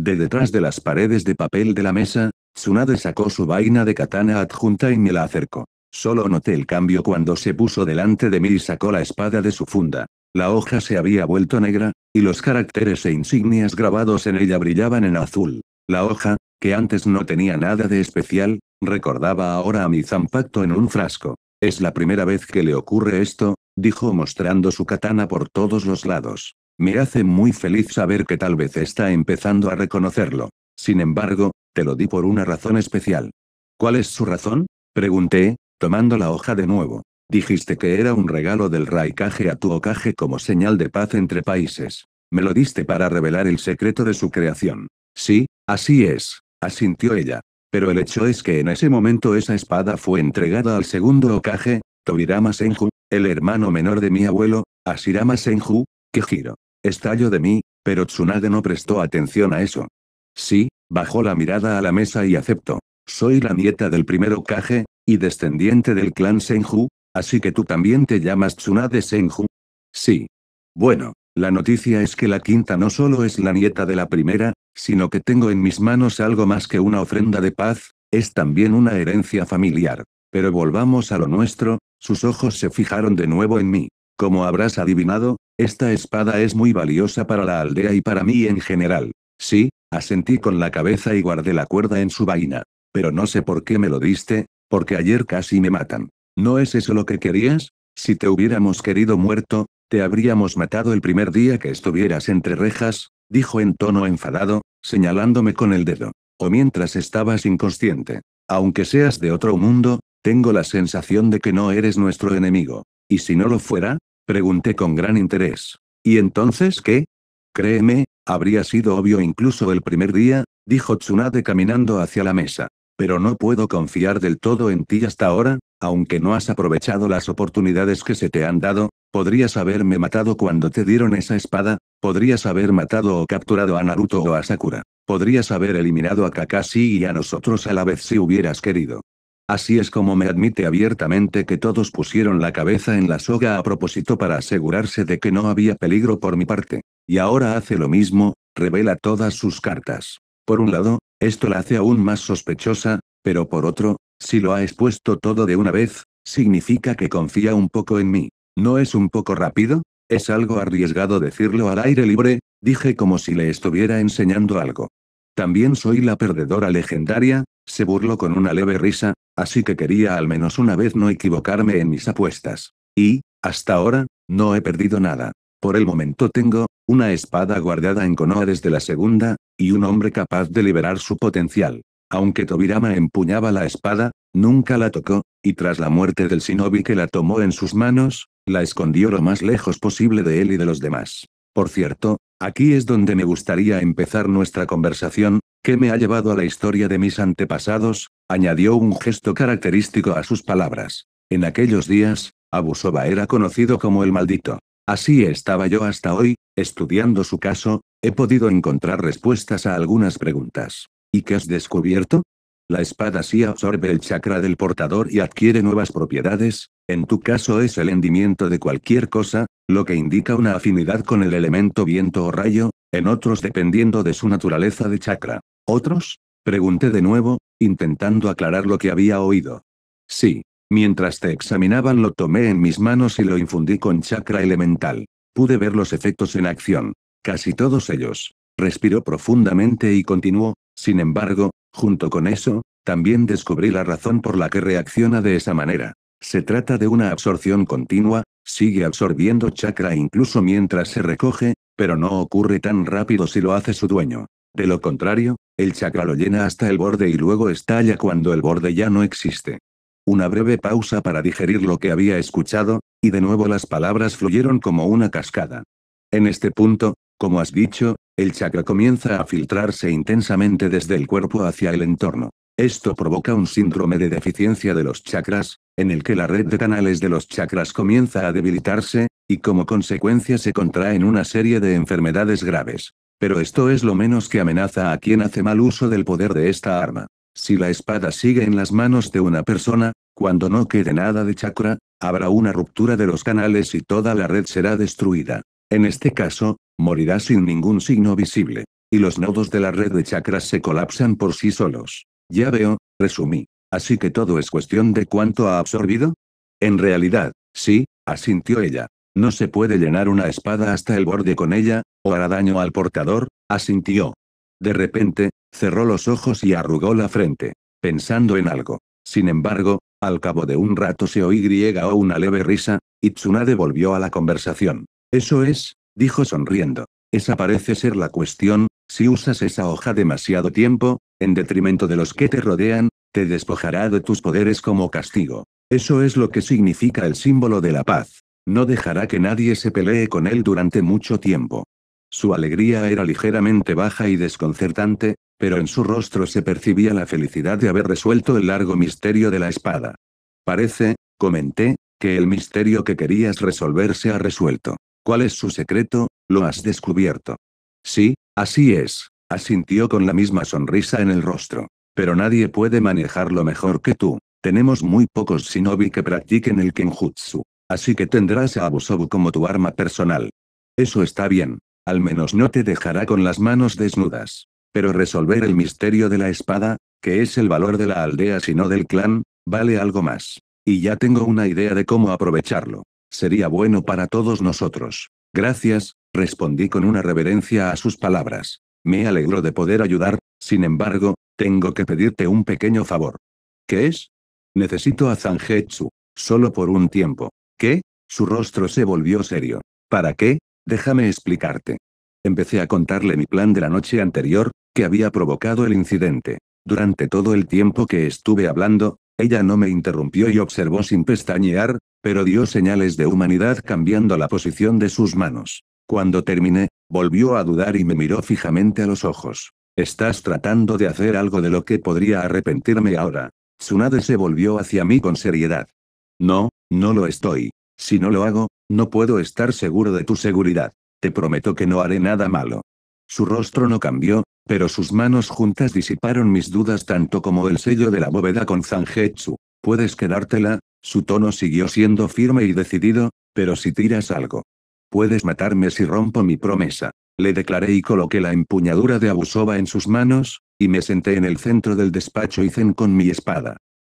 De detrás de las paredes de papel de la mesa, Tsunade sacó su vaina de katana adjunta y me la acercó. Solo noté el cambio cuando se puso delante de mí y sacó la espada de su funda. La hoja se había vuelto negra, y los caracteres e insignias grabados en ella brillaban en azul. La hoja, que antes no tenía nada de especial, recordaba ahora a mi zampacto en un frasco. Es la primera vez que le ocurre esto, dijo mostrando su katana por todos los lados. Me hace muy feliz saber que tal vez está empezando a reconocerlo. Sin embargo, te lo di por una razón especial. ¿Cuál es su razón? Pregunté, tomando la hoja de nuevo. Dijiste que era un regalo del Raikage a tu Okage como señal de paz entre países. Me lo diste para revelar el secreto de su creación. Sí, así es, asintió ella. Pero el hecho es que en ese momento esa espada fue entregada al segundo Okage, Tobirama Senju, el hermano menor de mi abuelo, Asirama Senju, que giro. Estallo de mí, pero Tsunade no prestó atención a eso. Sí, bajó la mirada a la mesa y aceptó. Soy la nieta del primero Kage, y descendiente del clan Senju, así que tú también te llamas Tsunade Senju. Sí. Bueno, la noticia es que la quinta no solo es la nieta de la primera, sino que tengo en mis manos algo más que una ofrenda de paz, es también una herencia familiar. Pero volvamos a lo nuestro, sus ojos se fijaron de nuevo en mí. Como habrás adivinado, esta espada es muy valiosa para la aldea y para mí en general. Sí, asentí con la cabeza y guardé la cuerda en su vaina. Pero no sé por qué me lo diste, porque ayer casi me matan. ¿No es eso lo que querías? Si te hubiéramos querido muerto, te habríamos matado el primer día que estuvieras entre rejas, dijo en tono enfadado, señalándome con el dedo. O mientras estabas inconsciente. Aunque seas de otro mundo, tengo la sensación de que no eres nuestro enemigo. ¿Y si no lo fuera? Pregunté con gran interés. ¿Y entonces qué? Créeme, habría sido obvio incluso el primer día, dijo Tsunade caminando hacia la mesa. Pero no puedo confiar del todo en ti hasta ahora, aunque no has aprovechado las oportunidades que se te han dado, podrías haberme matado cuando te dieron esa espada, podrías haber matado o capturado a Naruto o a Sakura, podrías haber eliminado a Kakashi y a nosotros a la vez si hubieras querido. Así es como me admite abiertamente que todos pusieron la cabeza en la soga a propósito para asegurarse de que no había peligro por mi parte. Y ahora hace lo mismo, revela todas sus cartas. Por un lado, esto la hace aún más sospechosa, pero por otro, si lo ha expuesto todo de una vez, significa que confía un poco en mí. ¿No es un poco rápido? Es algo arriesgado decirlo al aire libre, dije como si le estuviera enseñando algo. También soy la perdedora legendaria, se burló con una leve risa, así que quería al menos una vez no equivocarme en mis apuestas. Y, hasta ahora, no he perdido nada. Por el momento tengo, una espada guardada en Konoha desde la segunda, y un hombre capaz de liberar su potencial. Aunque Tobirama empuñaba la espada, nunca la tocó, y tras la muerte del shinobi que la tomó en sus manos, la escondió lo más lejos posible de él y de los demás. Por cierto, aquí es donde me gustaría empezar nuestra conversación, que me ha llevado a la historia de mis antepasados, añadió un gesto característico a sus palabras. En aquellos días, Abusova era conocido como el maldito. Así estaba yo hasta hoy, estudiando su caso, he podido encontrar respuestas a algunas preguntas. ¿Y qué has descubierto? La espada sí absorbe el chakra del portador y adquiere nuevas propiedades, en tu caso es el hendimiento de cualquier cosa, lo que indica una afinidad con el elemento viento o rayo, en otros dependiendo de su naturaleza de chakra. ¿Otros? Pregunté de nuevo, intentando aclarar lo que había oído. Sí. Mientras te examinaban lo tomé en mis manos y lo infundí con chakra elemental. Pude ver los efectos en acción. Casi todos ellos. Respiró profundamente y continuó, sin embargo, junto con eso, también descubrí la razón por la que reacciona de esa manera. Se trata de una absorción continua, sigue absorbiendo chakra incluso mientras se recoge, pero no ocurre tan rápido si lo hace su dueño. De lo contrario, el chakra lo llena hasta el borde y luego estalla cuando el borde ya no existe. Una breve pausa para digerir lo que había escuchado, y de nuevo las palabras fluyeron como una cascada. En este punto, como has dicho, el chakra comienza a filtrarse intensamente desde el cuerpo hacia el entorno. Esto provoca un síndrome de deficiencia de los chakras, en el que la red de canales de los chakras comienza a debilitarse, y como consecuencia se contraen una serie de enfermedades graves. Pero esto es lo menos que amenaza a quien hace mal uso del poder de esta arma. Si la espada sigue en las manos de una persona, cuando no quede nada de chakra, habrá una ruptura de los canales y toda la red será destruida. En este caso, morirá sin ningún signo visible. Y los nodos de la red de chakras se colapsan por sí solos. Ya veo, resumí. Así que todo es cuestión de cuánto ha absorbido. En realidad, sí, asintió ella. No se puede llenar una espada hasta el borde con ella, o hará daño al portador, asintió. De repente, cerró los ojos y arrugó la frente, pensando en algo. Sin embargo, al cabo de un rato se oí o una leve risa, y Tsunade volvió a la conversación. Eso es, dijo sonriendo. Esa parece ser la cuestión, si usas esa hoja demasiado tiempo, en detrimento de los que te rodean, te despojará de tus poderes como castigo. Eso es lo que significa el símbolo de la paz. No dejará que nadie se pelee con él durante mucho tiempo. Su alegría era ligeramente baja y desconcertante, pero en su rostro se percibía la felicidad de haber resuelto el largo misterio de la espada. Parece, comenté, que el misterio que querías resolver se ha resuelto. ¿Cuál es su secreto? Lo has descubierto. Sí, así es, asintió con la misma sonrisa en el rostro. Pero nadie puede manejarlo mejor que tú. Tenemos muy pocos shinobi que practiquen el kenjutsu. Así que tendrás a Abusobu como tu arma personal. Eso está bien. Al menos no te dejará con las manos desnudas. Pero resolver el misterio de la espada, que es el valor de la aldea si no del clan, vale algo más. Y ya tengo una idea de cómo aprovecharlo. Sería bueno para todos nosotros. Gracias, respondí con una reverencia a sus palabras. Me alegro de poder ayudar, sin embargo, tengo que pedirte un pequeño favor. ¿Qué es? Necesito a Zangetsu, solo por un tiempo. ¿Qué? Su rostro se volvió serio. ¿Para qué? Déjame explicarte. Empecé a contarle mi plan de la noche anterior, que había provocado el incidente. Durante todo el tiempo que estuve hablando, ella no me interrumpió y observó sin pestañear, pero dio señales de humanidad cambiando la posición de sus manos. Cuando terminé, volvió a dudar y me miró fijamente a los ojos. Estás tratando de hacer algo de lo que podría arrepentirme ahora. Tsunade se volvió hacia mí con seriedad. No, no lo estoy. Si no lo hago, no puedo estar seguro de tu seguridad. Te prometo que no haré nada malo. Su rostro no cambió, pero sus manos juntas disiparon mis dudas tanto como el sello de la bóveda con Zangetsu. Puedes quedártela, su tono siguió siendo firme y decidido, pero si tiras algo. Puedes matarme si rompo mi promesa. Le declaré y coloqué la empuñadura de Abusoba en sus manos, y me senté en el centro del despacho y zen con mi espada.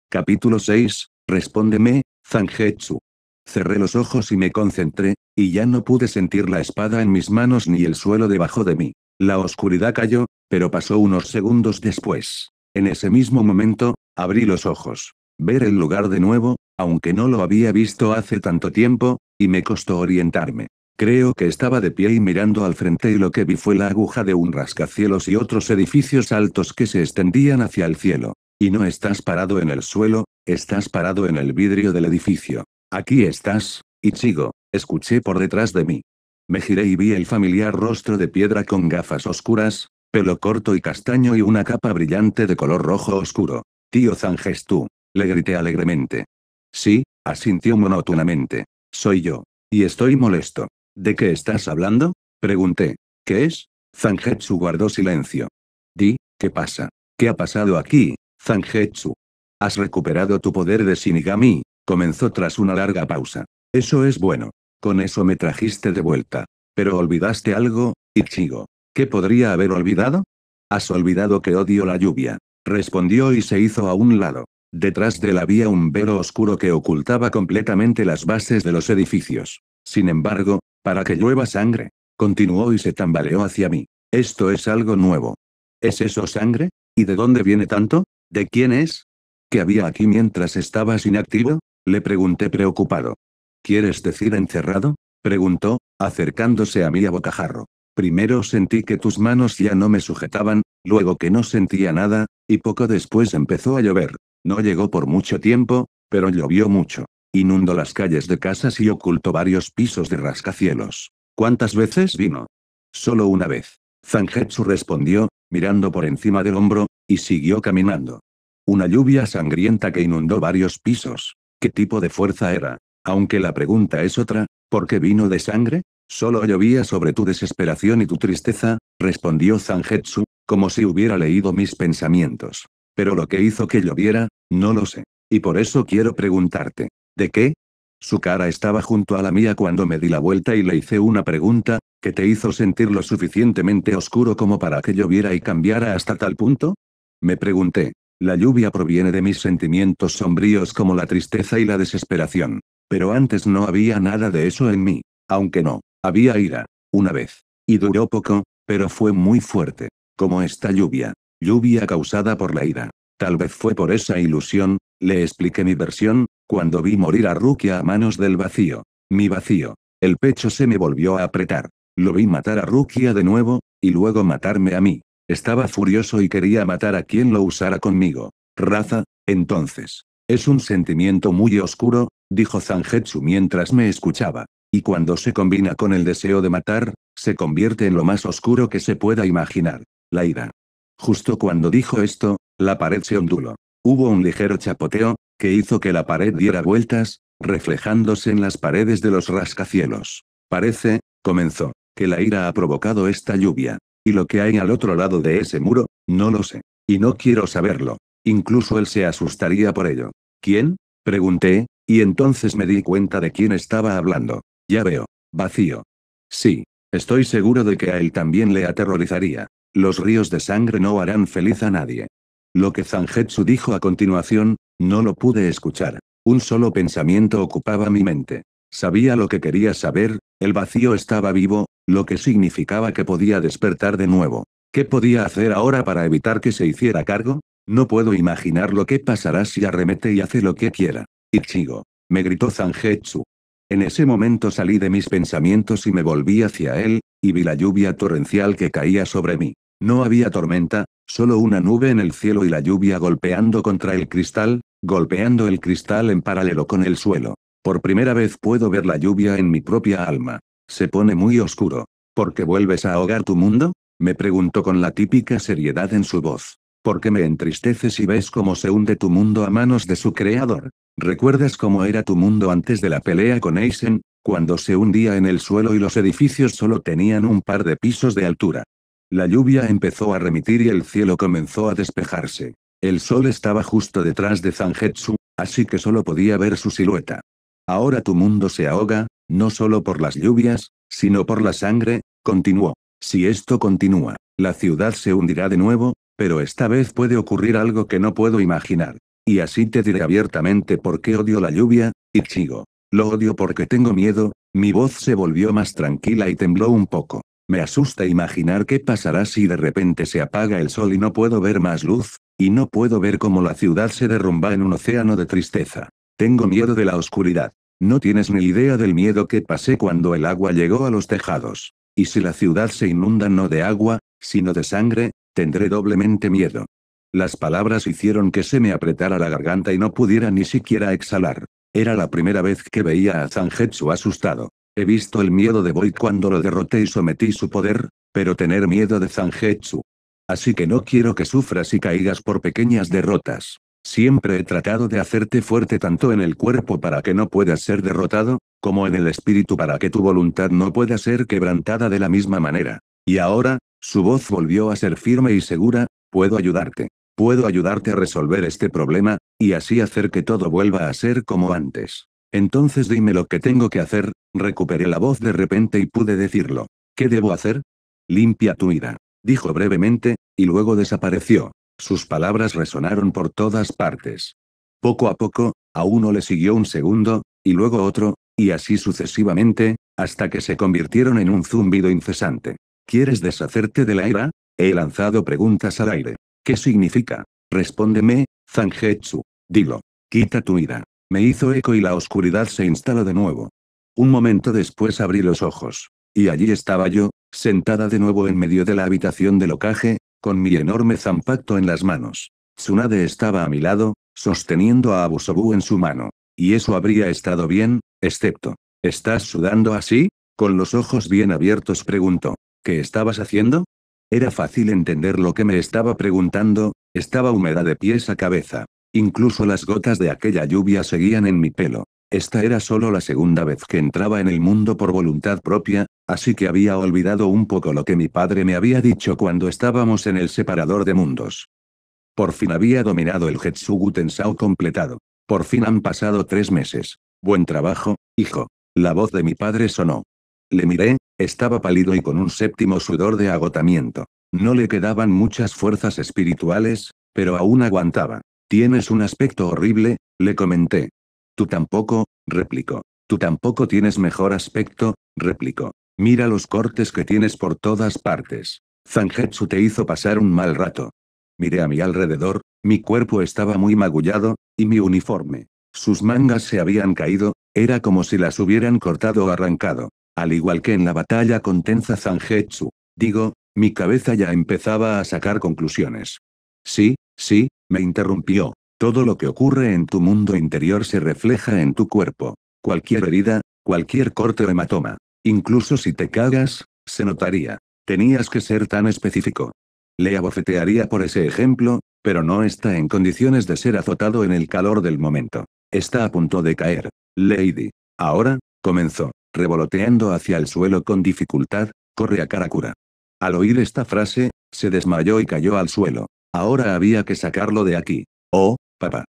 Capítulo 6. Respóndeme, Zangetsu. Cerré los ojos y me concentré, y ya no pude sentir la espada en mis manos ni el suelo debajo de mí. La oscuridad cayó, pero pasó unos segundos después. En ese mismo momento, abrí los ojos. Ver el lugar de nuevo, aunque no lo había visto hace tanto tiempo, y me costó orientarme. Creo que estaba de pie y mirando al frente y lo que vi fue la aguja de un rascacielos y otros edificios altos que se extendían hacia el cielo. Y no estás parado en el suelo, Estás parado en el vidrio del edificio. Aquí estás, Ichigo, escuché por detrás de mí. Me giré y vi el familiar rostro de piedra con gafas oscuras, pelo corto y castaño y una capa brillante de color rojo oscuro. Tío Zanges tú, le grité alegremente. Sí, asintió monótonamente. Soy yo. Y estoy molesto. ¿De qué estás hablando? Pregunté. ¿Qué es? Zangetsu guardó silencio. Di, ¿qué pasa? ¿Qué ha pasado aquí, Zangetsu? Has recuperado tu poder de Shinigami, comenzó tras una larga pausa. Eso es bueno. Con eso me trajiste de vuelta. Pero olvidaste algo, Ichigo. ¿Qué podría haber olvidado? Has olvidado que odio la lluvia. Respondió y se hizo a un lado. Detrás de él había un velo oscuro que ocultaba completamente las bases de los edificios. Sin embargo, para que llueva sangre, continuó y se tambaleó hacia mí. Esto es algo nuevo. ¿Es eso sangre? ¿Y de dónde viene tanto? ¿De quién es? ¿Qué había aquí mientras estabas inactivo? Le pregunté preocupado. ¿Quieres decir encerrado? Preguntó, acercándose a mí a bocajarro. Primero sentí que tus manos ya no me sujetaban, luego que no sentía nada, y poco después empezó a llover. No llegó por mucho tiempo, pero llovió mucho. Inundó las calles de casas y ocultó varios pisos de rascacielos. ¿Cuántas veces vino? Solo una vez. Zangetsu respondió, mirando por encima del hombro, y siguió caminando. Una lluvia sangrienta que inundó varios pisos. ¿Qué tipo de fuerza era? Aunque la pregunta es otra, ¿por qué vino de sangre? Solo llovía sobre tu desesperación y tu tristeza, respondió Zanjetsu, como si hubiera leído mis pensamientos. Pero lo que hizo que lloviera, no lo sé. Y por eso quiero preguntarte. ¿De qué? Su cara estaba junto a la mía cuando me di la vuelta y le hice una pregunta, que te hizo sentir lo suficientemente oscuro como para que lloviera y cambiara hasta tal punto? Me pregunté. La lluvia proviene de mis sentimientos sombríos como la tristeza y la desesperación. Pero antes no había nada de eso en mí. Aunque no, había ira. Una vez. Y duró poco, pero fue muy fuerte. Como esta lluvia. Lluvia causada por la ira. Tal vez fue por esa ilusión, le expliqué mi versión, cuando vi morir a Rukia a manos del vacío. Mi vacío. El pecho se me volvió a apretar. Lo vi matar a Rukia de nuevo, y luego matarme a mí. Estaba furioso y quería matar a quien lo usara conmigo. Raza, entonces. Es un sentimiento muy oscuro, dijo Zangetsu mientras me escuchaba. Y cuando se combina con el deseo de matar, se convierte en lo más oscuro que se pueda imaginar. La ira. Justo cuando dijo esto, la pared se onduló. Hubo un ligero chapoteo, que hizo que la pared diera vueltas, reflejándose en las paredes de los rascacielos. Parece, comenzó, que la ira ha provocado esta lluvia. Y lo que hay al otro lado de ese muro, no lo sé. Y no quiero saberlo. Incluso él se asustaría por ello. ¿Quién? Pregunté, y entonces me di cuenta de quién estaba hablando. Ya veo. Vacío. Sí. Estoy seguro de que a él también le aterrorizaría. Los ríos de sangre no harán feliz a nadie. Lo que Zangetsu dijo a continuación, no lo pude escuchar. Un solo pensamiento ocupaba mi mente. Sabía lo que quería saber, el vacío estaba vivo, lo que significaba que podía despertar de nuevo. ¿Qué podía hacer ahora para evitar que se hiciera cargo? No puedo imaginar lo que pasará si arremete y hace lo que quiera. Ichigo. Me gritó Zangetsu. En ese momento salí de mis pensamientos y me volví hacia él, y vi la lluvia torrencial que caía sobre mí. No había tormenta, solo una nube en el cielo y la lluvia golpeando contra el cristal, golpeando el cristal en paralelo con el suelo. Por primera vez puedo ver la lluvia en mi propia alma. Se pone muy oscuro. ¿Por qué vuelves a ahogar tu mundo? Me preguntó con la típica seriedad en su voz. ¿Por qué me entristeces y ves cómo se hunde tu mundo a manos de su creador? ¿Recuerdas cómo era tu mundo antes de la pelea con Eisen, cuando se hundía en el suelo y los edificios solo tenían un par de pisos de altura? La lluvia empezó a remitir y el cielo comenzó a despejarse. El sol estaba justo detrás de Zangetsu, así que solo podía ver su silueta. Ahora tu mundo se ahoga, no solo por las lluvias, sino por la sangre, continuó. Si esto continúa, la ciudad se hundirá de nuevo, pero esta vez puede ocurrir algo que no puedo imaginar. Y así te diré abiertamente por qué odio la lluvia, Ichigo. Lo odio porque tengo miedo, mi voz se volvió más tranquila y tembló un poco. Me asusta imaginar qué pasará si de repente se apaga el sol y no puedo ver más luz, y no puedo ver cómo la ciudad se derrumba en un océano de tristeza. Tengo miedo de la oscuridad. No tienes ni idea del miedo que pasé cuando el agua llegó a los tejados. Y si la ciudad se inunda no de agua, sino de sangre, tendré doblemente miedo. Las palabras hicieron que se me apretara la garganta y no pudiera ni siquiera exhalar. Era la primera vez que veía a Zangetsu asustado. He visto el miedo de Void cuando lo derroté y sometí su poder, pero tener miedo de Zanjetsu. Así que no quiero que sufras y caigas por pequeñas derrotas. Siempre he tratado de hacerte fuerte tanto en el cuerpo para que no puedas ser derrotado, como en el espíritu para que tu voluntad no pueda ser quebrantada de la misma manera. Y ahora, su voz volvió a ser firme y segura, puedo ayudarte. Puedo ayudarte a resolver este problema, y así hacer que todo vuelva a ser como antes. Entonces dime lo que tengo que hacer, recuperé la voz de repente y pude decirlo. ¿Qué debo hacer? Limpia tu ira, dijo brevemente, y luego desapareció. Sus palabras resonaron por todas partes. Poco a poco, a uno le siguió un segundo, y luego otro, y así sucesivamente, hasta que se convirtieron en un zumbido incesante. ¿Quieres deshacerte de la ira? He lanzado preguntas al aire. ¿Qué significa? Respóndeme, Zangetsu. Dilo. Quita tu ira. Me hizo eco y la oscuridad se instaló de nuevo. Un momento después abrí los ojos. Y allí estaba yo, sentada de nuevo en medio de la habitación del ocaje, con mi enorme zampacto en las manos. Tsunade estaba a mi lado, sosteniendo a Abusobu en su mano. Y eso habría estado bien, excepto. ¿Estás sudando así? Con los ojos bien abiertos preguntó. ¿Qué estabas haciendo? Era fácil entender lo que me estaba preguntando, estaba húmeda de pies a cabeza. Incluso las gotas de aquella lluvia seguían en mi pelo. Esta era solo la segunda vez que entraba en el mundo por voluntad propia, así que había olvidado un poco lo que mi padre me había dicho cuando estábamos en el separador de mundos. Por fin había dominado el Hetsu completado. Por fin han pasado tres meses. Buen trabajo, hijo. La voz de mi padre sonó. Le miré, estaba pálido y con un séptimo sudor de agotamiento. No le quedaban muchas fuerzas espirituales, pero aún aguantaba. Tienes un aspecto horrible, le comenté. Tú tampoco, replicó. Tú tampoco tienes mejor aspecto, replicó. Mira los cortes que tienes por todas partes. Zangetsu te hizo pasar un mal rato. Miré a mi alrededor, mi cuerpo estaba muy magullado, y mi uniforme. Sus mangas se habían caído, era como si las hubieran cortado o arrancado. Al igual que en la batalla con Tenza Zangetsu. Digo, mi cabeza ya empezaba a sacar conclusiones. Sí, sí, me interrumpió. Todo lo que ocurre en tu mundo interior se refleja en tu cuerpo. Cualquier herida, cualquier corte o hematoma. Incluso si te cagas, se notaría. Tenías que ser tan específico. Le abofetearía por ese ejemplo, pero no está en condiciones de ser azotado en el calor del momento. Está a punto de caer. Lady. Ahora, comenzó, revoloteando hacia el suelo con dificultad, corre a Karakura. Al oír esta frase, se desmayó y cayó al suelo. Ahora había que sacarlo de aquí. Oh, papá.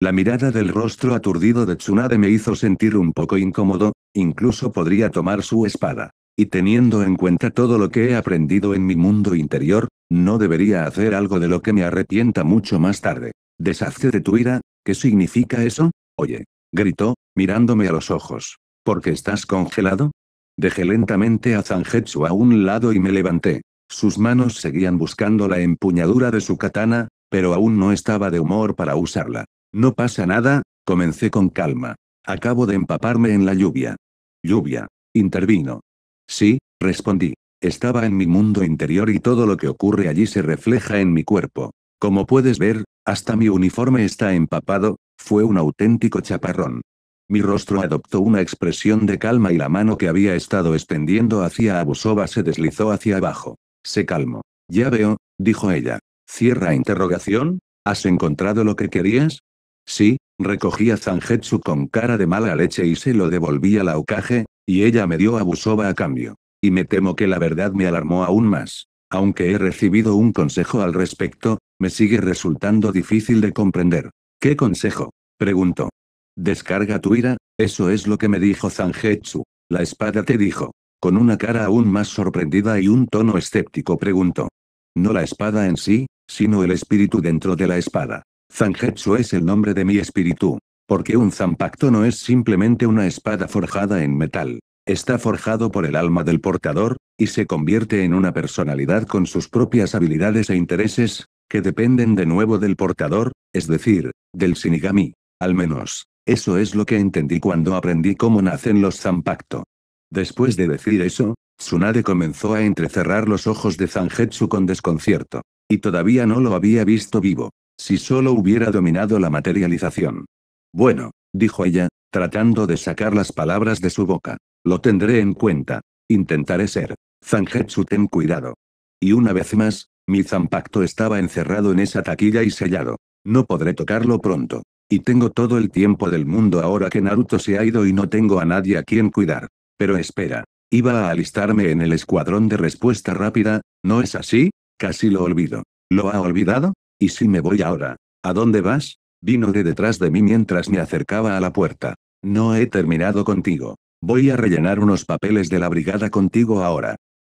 La mirada del rostro aturdido de Tsunade me hizo sentir un poco incómodo, incluso podría tomar su espada. Y teniendo en cuenta todo lo que he aprendido en mi mundo interior, no debería hacer algo de lo que me arrepienta mucho más tarde. Deshace de tu ira, ¿qué significa eso? Oye, gritó, mirándome a los ojos. ¿Por qué estás congelado? Dejé lentamente a Zangetsu a un lado y me levanté. Sus manos seguían buscando la empuñadura de su katana, pero aún no estaba de humor para usarla. No pasa nada, comencé con calma. Acabo de empaparme en la lluvia. Lluvia. Intervino. Sí, respondí. Estaba en mi mundo interior y todo lo que ocurre allí se refleja en mi cuerpo. Como puedes ver, hasta mi uniforme está empapado, fue un auténtico chaparrón. Mi rostro adoptó una expresión de calma y la mano que había estado extendiendo hacia Abusova se deslizó hacia abajo. Se calmó. Ya veo, dijo ella. Cierra interrogación. ¿Has encontrado lo que querías? Sí, recogí a Zangetsu con cara de mala leche y se lo devolví a la Okage, y ella me dio a Busoba a cambio. Y me temo que la verdad me alarmó aún más. Aunque he recibido un consejo al respecto, me sigue resultando difícil de comprender. ¿Qué consejo? Preguntó. Descarga tu ira, eso es lo que me dijo Zangetsu. La espada te dijo. Con una cara aún más sorprendida y un tono escéptico preguntó. No la espada en sí, sino el espíritu dentro de la espada. Zangetsu es el nombre de mi espíritu. Porque un zampacto no es simplemente una espada forjada en metal. Está forjado por el alma del portador, y se convierte en una personalidad con sus propias habilidades e intereses, que dependen de nuevo del portador, es decir, del Shinigami. Al menos, eso es lo que entendí cuando aprendí cómo nacen los zampacto. Después de decir eso, Tsunade comenzó a entrecerrar los ojos de Zangetsu con desconcierto. Y todavía no lo había visto vivo. Si solo hubiera dominado la materialización. Bueno, dijo ella, tratando de sacar las palabras de su boca. Lo tendré en cuenta. Intentaré ser. Zangetsu ten cuidado. Y una vez más, mi zampacto estaba encerrado en esa taquilla y sellado. No podré tocarlo pronto. Y tengo todo el tiempo del mundo ahora que Naruto se ha ido y no tengo a nadie a quien cuidar. Pero espera. Iba a alistarme en el escuadrón de respuesta rápida, ¿no es así? Casi lo olvido. ¿Lo ha olvidado? ¿Y si me voy ahora? ¿A dónde vas? Vino de detrás de mí mientras me acercaba a la puerta. No he terminado contigo. Voy a rellenar unos papeles de la brigada contigo ahora.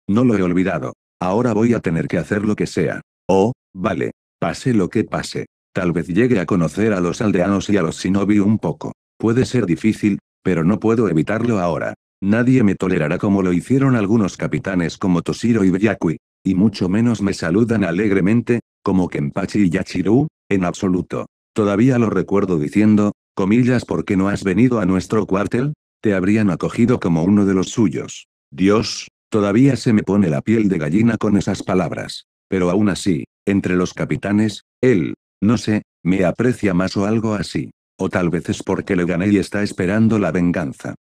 No lo he olvidado. Ahora voy a tener que hacer lo que sea. Oh, vale. Pase lo que pase. Tal vez llegue a conocer a los aldeanos y a los shinobi un poco. Puede ser difícil, pero no puedo evitarlo ahora. Nadie me tolerará como lo hicieron algunos capitanes como Toshiro y Byakui y mucho menos me saludan alegremente, como Kenpachi y Yachiru, en absoluto. Todavía lo recuerdo diciendo, comillas, porque no has venido a nuestro cuartel? Te habrían acogido como uno de los suyos. Dios, todavía se me pone la piel de gallina con esas palabras. Pero aún así, entre los capitanes, él, no sé, me aprecia más o algo así. O tal vez es porque le gané y está esperando la venganza.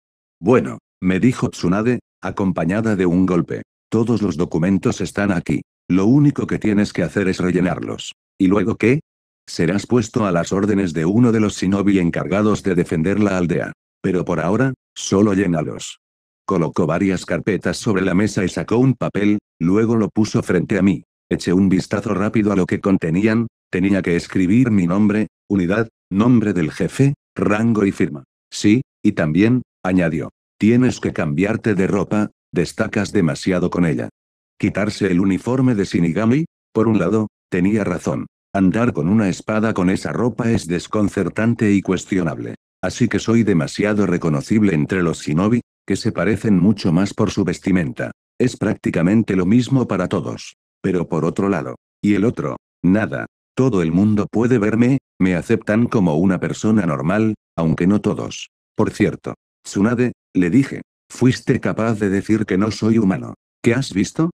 Bueno, me dijo Tsunade, acompañada de un golpe. Todos los documentos están aquí. Lo único que tienes que hacer es rellenarlos. ¿Y luego qué? Serás puesto a las órdenes de uno de los shinobi encargados de defender la aldea. Pero por ahora, solo llénalos. Colocó varias carpetas sobre la mesa y sacó un papel, luego lo puso frente a mí. Eché un vistazo rápido a lo que contenían, tenía que escribir mi nombre, unidad, nombre del jefe, rango y firma. Sí, y también, añadió, tienes que cambiarte de ropa, Destacas demasiado con ella. Quitarse el uniforme de Shinigami, por un lado, tenía razón. Andar con una espada con esa ropa es desconcertante y cuestionable. Así que soy demasiado reconocible entre los shinobi, que se parecen mucho más por su vestimenta. Es prácticamente lo mismo para todos. Pero por otro lado. Y el otro. Nada. Todo el mundo puede verme, me aceptan como una persona normal, aunque no todos. Por cierto. Tsunade, le dije. Fuiste capaz de decir que no soy humano. ¿Qué has visto?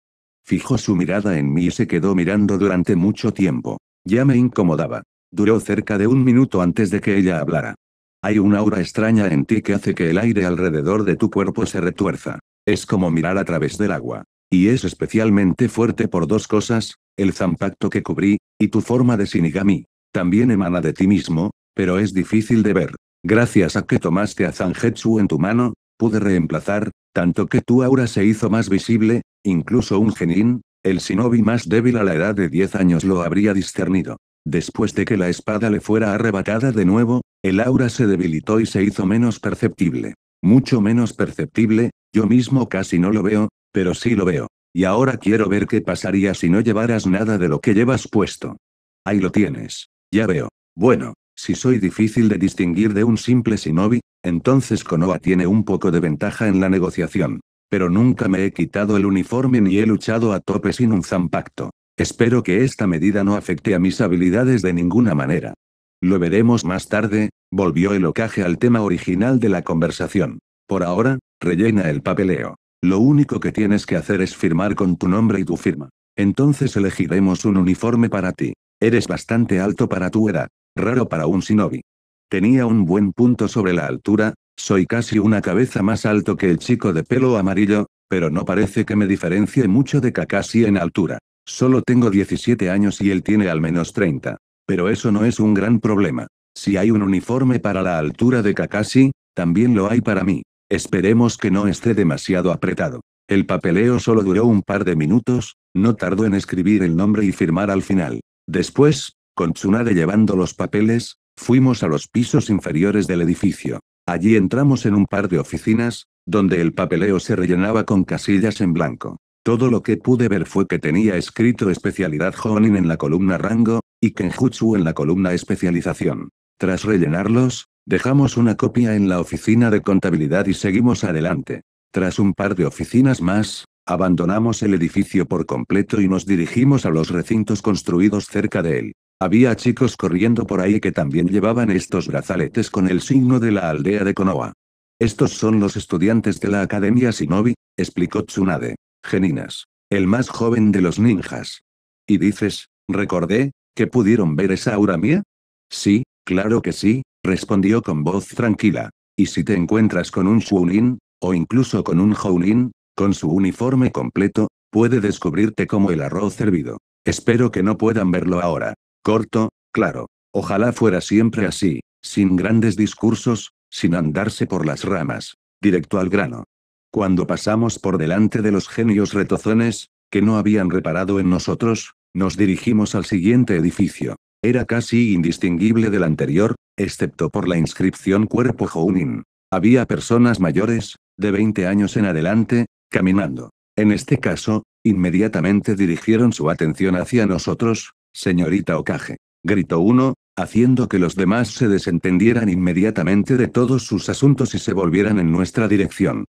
Fijó su mirada en mí y se quedó mirando durante mucho tiempo. Ya me incomodaba. Duró cerca de un minuto antes de que ella hablara. Hay una aura extraña en ti que hace que el aire alrededor de tu cuerpo se retuerza. Es como mirar a través del agua. Y es especialmente fuerte por dos cosas, el zampacto que cubrí, y tu forma de sinigami. También emana de ti mismo, pero es difícil de ver. Gracias a que tomaste a Zangetsu en tu mano, pude reemplazar, tanto que tu aura se hizo más visible, incluso un genin, el shinobi más débil a la edad de 10 años lo habría discernido. Después de que la espada le fuera arrebatada de nuevo, el aura se debilitó y se hizo menos perceptible. Mucho menos perceptible, yo mismo casi no lo veo, pero sí lo veo. Y ahora quiero ver qué pasaría si no llevaras nada de lo que llevas puesto. Ahí lo tienes. Ya veo. Bueno, si soy difícil de distinguir de un simple sinobi, entonces Konoha tiene un poco de ventaja en la negociación. Pero nunca me he quitado el uniforme ni he luchado a tope sin un zampacto. Espero que esta medida no afecte a mis habilidades de ninguna manera. Lo veremos más tarde, volvió el ocaje al tema original de la conversación. Por ahora, rellena el papeleo. Lo único que tienes que hacer es firmar con tu nombre y tu firma. Entonces elegiremos un uniforme para ti. Eres bastante alto para tu edad raro para un shinobi. Tenía un buen punto sobre la altura, soy casi una cabeza más alto que el chico de pelo amarillo, pero no parece que me diferencie mucho de Kakashi en altura. Solo tengo 17 años y él tiene al menos 30. Pero eso no es un gran problema. Si hay un uniforme para la altura de Kakashi, también lo hay para mí. Esperemos que no esté demasiado apretado. El papeleo solo duró un par de minutos, no tardó en escribir el nombre y firmar al final. Después, con Tsunade llevando los papeles, fuimos a los pisos inferiores del edificio. Allí entramos en un par de oficinas, donde el papeleo se rellenaba con casillas en blanco. Todo lo que pude ver fue que tenía escrito especialidad Honin en la columna rango, y Kenjutsu en la columna especialización. Tras rellenarlos, dejamos una copia en la oficina de contabilidad y seguimos adelante. Tras un par de oficinas más, abandonamos el edificio por completo y nos dirigimos a los recintos construidos cerca de él. Había chicos corriendo por ahí que también llevaban estos brazaletes con el signo de la aldea de Konoha. Estos son los estudiantes de la Academia Shinobi, explicó Tsunade. Geninas. El más joven de los ninjas. Y dices, recordé, que pudieron ver esa aura mía? Sí, claro que sí, respondió con voz tranquila. Y si te encuentras con un Shunin, o incluso con un Jounin, con su uniforme completo, puede descubrirte como el arroz hervido. Espero que no puedan verlo ahora corto, claro. Ojalá fuera siempre así, sin grandes discursos, sin andarse por las ramas, directo al grano. Cuando pasamos por delante de los genios retozones, que no habían reparado en nosotros, nos dirigimos al siguiente edificio. Era casi indistinguible del anterior, excepto por la inscripción Cuerpo Jounin. Había personas mayores, de 20 años en adelante, caminando. En este caso, inmediatamente dirigieron su atención hacia nosotros, Señorita Okage. Gritó uno, haciendo que los demás se desentendieran inmediatamente de todos sus asuntos y se volvieran en nuestra dirección.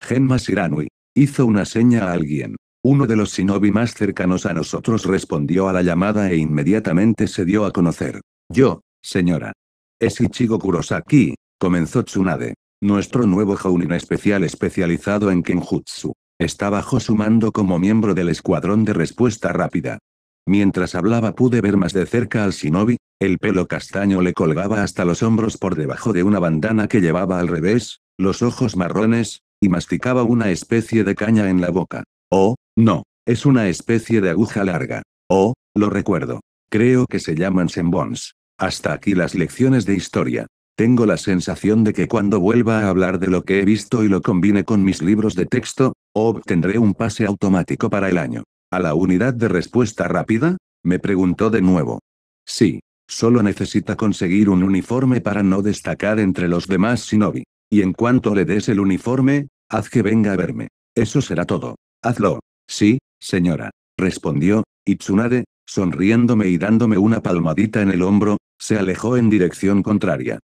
Genma Shiranui. Hizo una seña a alguien. Uno de los shinobi más cercanos a nosotros respondió a la llamada e inmediatamente se dio a conocer. Yo, señora. Es Ichigo Kurosaki, comenzó Tsunade. Nuestro nuevo Jounin especial especializado en Kenjutsu. Está bajo su mando como miembro del escuadrón de respuesta rápida. Mientras hablaba pude ver más de cerca al shinobi, el pelo castaño le colgaba hasta los hombros por debajo de una bandana que llevaba al revés, los ojos marrones, y masticaba una especie de caña en la boca. Oh, no, es una especie de aguja larga. Oh, lo recuerdo. Creo que se llaman sembons. Hasta aquí las lecciones de historia. Tengo la sensación de que cuando vuelva a hablar de lo que he visto y lo combine con mis libros de texto, obtendré un pase automático para el año. ¿A la unidad de respuesta rápida? Me preguntó de nuevo. Sí. Solo necesita conseguir un uniforme para no destacar entre los demás shinobi. Y en cuanto le des el uniforme, haz que venga a verme. Eso será todo. Hazlo. Sí, señora. Respondió, Tsunade, sonriéndome y dándome una palmadita en el hombro, se alejó en dirección contraria.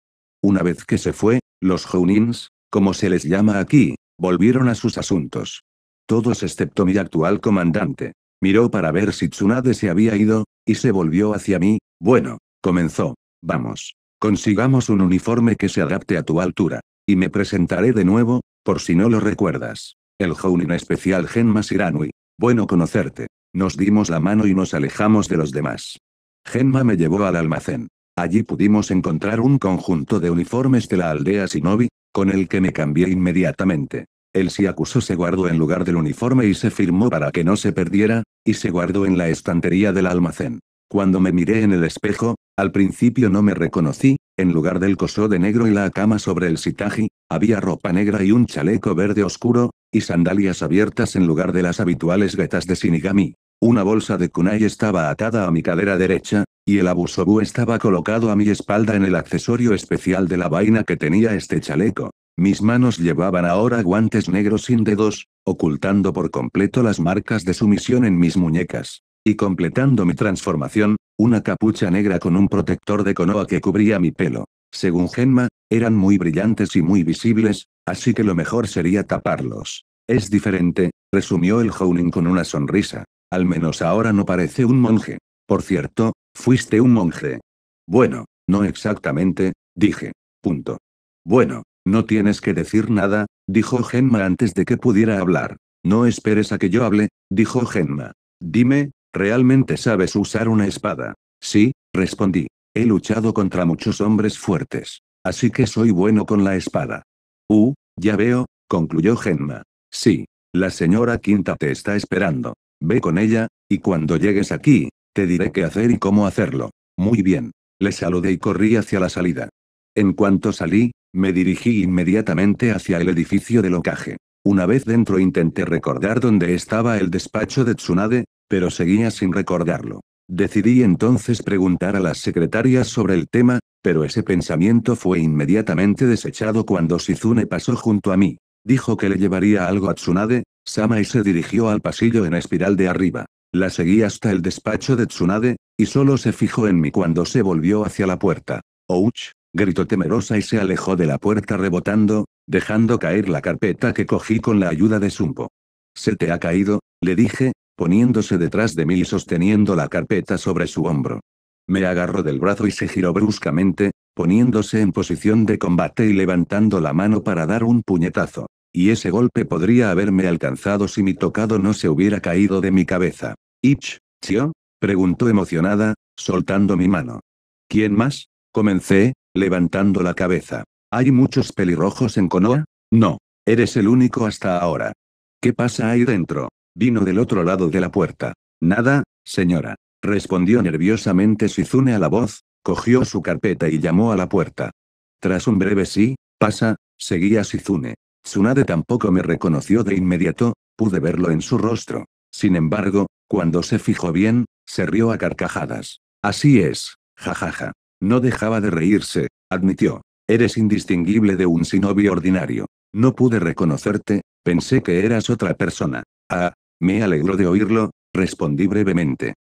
Una vez que se fue, los Jounins, como se les llama aquí, volvieron a sus asuntos. Todos excepto mi actual comandante. Miró para ver si Tsunade se había ido, y se volvió hacia mí. Bueno, comenzó. Vamos. Consigamos un uniforme que se adapte a tu altura. Y me presentaré de nuevo, por si no lo recuerdas. El Jounin especial Genma Siranui. Bueno conocerte. Nos dimos la mano y nos alejamos de los demás. Genma me llevó al almacén. Allí pudimos encontrar un conjunto de uniformes de la aldea Shinobi, con el que me cambié inmediatamente. El siacuso se guardó en lugar del uniforme y se firmó para que no se perdiera, y se guardó en la estantería del almacén. Cuando me miré en el espejo, al principio no me reconocí, en lugar del coso de negro y la cama sobre el sitaji, había ropa negra y un chaleco verde oscuro, y sandalias abiertas en lugar de las habituales guetas de Shinigami. Una bolsa de kunai estaba atada a mi cadera derecha, y el abusobu estaba colocado a mi espalda en el accesorio especial de la vaina que tenía este chaleco. Mis manos llevaban ahora guantes negros sin dedos, ocultando por completo las marcas de sumisión en mis muñecas. Y completando mi transformación, una capucha negra con un protector de conoa que cubría mi pelo. Según Genma, eran muy brillantes y muy visibles, así que lo mejor sería taparlos. Es diferente, resumió el Howling con una sonrisa. Al menos ahora no parece un monje. Por cierto, fuiste un monje. Bueno, no exactamente, dije. Punto. Bueno, no tienes que decir nada, dijo Genma antes de que pudiera hablar. No esperes a que yo hable, dijo Genma. Dime, ¿realmente sabes usar una espada? Sí, respondí. He luchado contra muchos hombres fuertes. Así que soy bueno con la espada. Uh, ya veo, concluyó Genma. Sí, la señora Quinta te está esperando. Ve con ella, y cuando llegues aquí, te diré qué hacer y cómo hacerlo. Muy bien. Le saludé y corrí hacia la salida. En cuanto salí, me dirigí inmediatamente hacia el edificio del ocaje. Una vez dentro intenté recordar dónde estaba el despacho de Tsunade, pero seguía sin recordarlo. Decidí entonces preguntar a las secretarias sobre el tema, pero ese pensamiento fue inmediatamente desechado cuando Shizune pasó junto a mí. Dijo que le llevaría algo a Tsunade, Sama y se dirigió al pasillo en espiral de arriba. La seguí hasta el despacho de Tsunade, y solo se fijó en mí cuando se volvió hacia la puerta. Ouch, gritó temerosa y se alejó de la puerta rebotando, dejando caer la carpeta que cogí con la ayuda de Sumpo. Se te ha caído, le dije, poniéndose detrás de mí y sosteniendo la carpeta sobre su hombro. Me agarró del brazo y se giró bruscamente, poniéndose en posición de combate y levantando la mano para dar un puñetazo. Y ese golpe podría haberme alcanzado si mi tocado no se hubiera caído de mi cabeza. ¿Ich, Chio? preguntó emocionada, soltando mi mano. ¿Quién más? comencé, levantando la cabeza. ¿Hay muchos pelirrojos en Konoha? No. Eres el único hasta ahora. ¿Qué pasa ahí dentro? Vino del otro lado de la puerta. Nada, señora. Respondió nerviosamente Shizune a la voz, cogió su carpeta y llamó a la puerta. Tras un breve sí, pasa, seguía Shizune. Tsunade tampoco me reconoció de inmediato, pude verlo en su rostro. Sin embargo, cuando se fijó bien, se rió a carcajadas. Así es, jajaja. No dejaba de reírse, admitió. Eres indistinguible de un sinobi ordinario. No pude reconocerte, pensé que eras otra persona. Ah, me alegro de oírlo, respondí brevemente.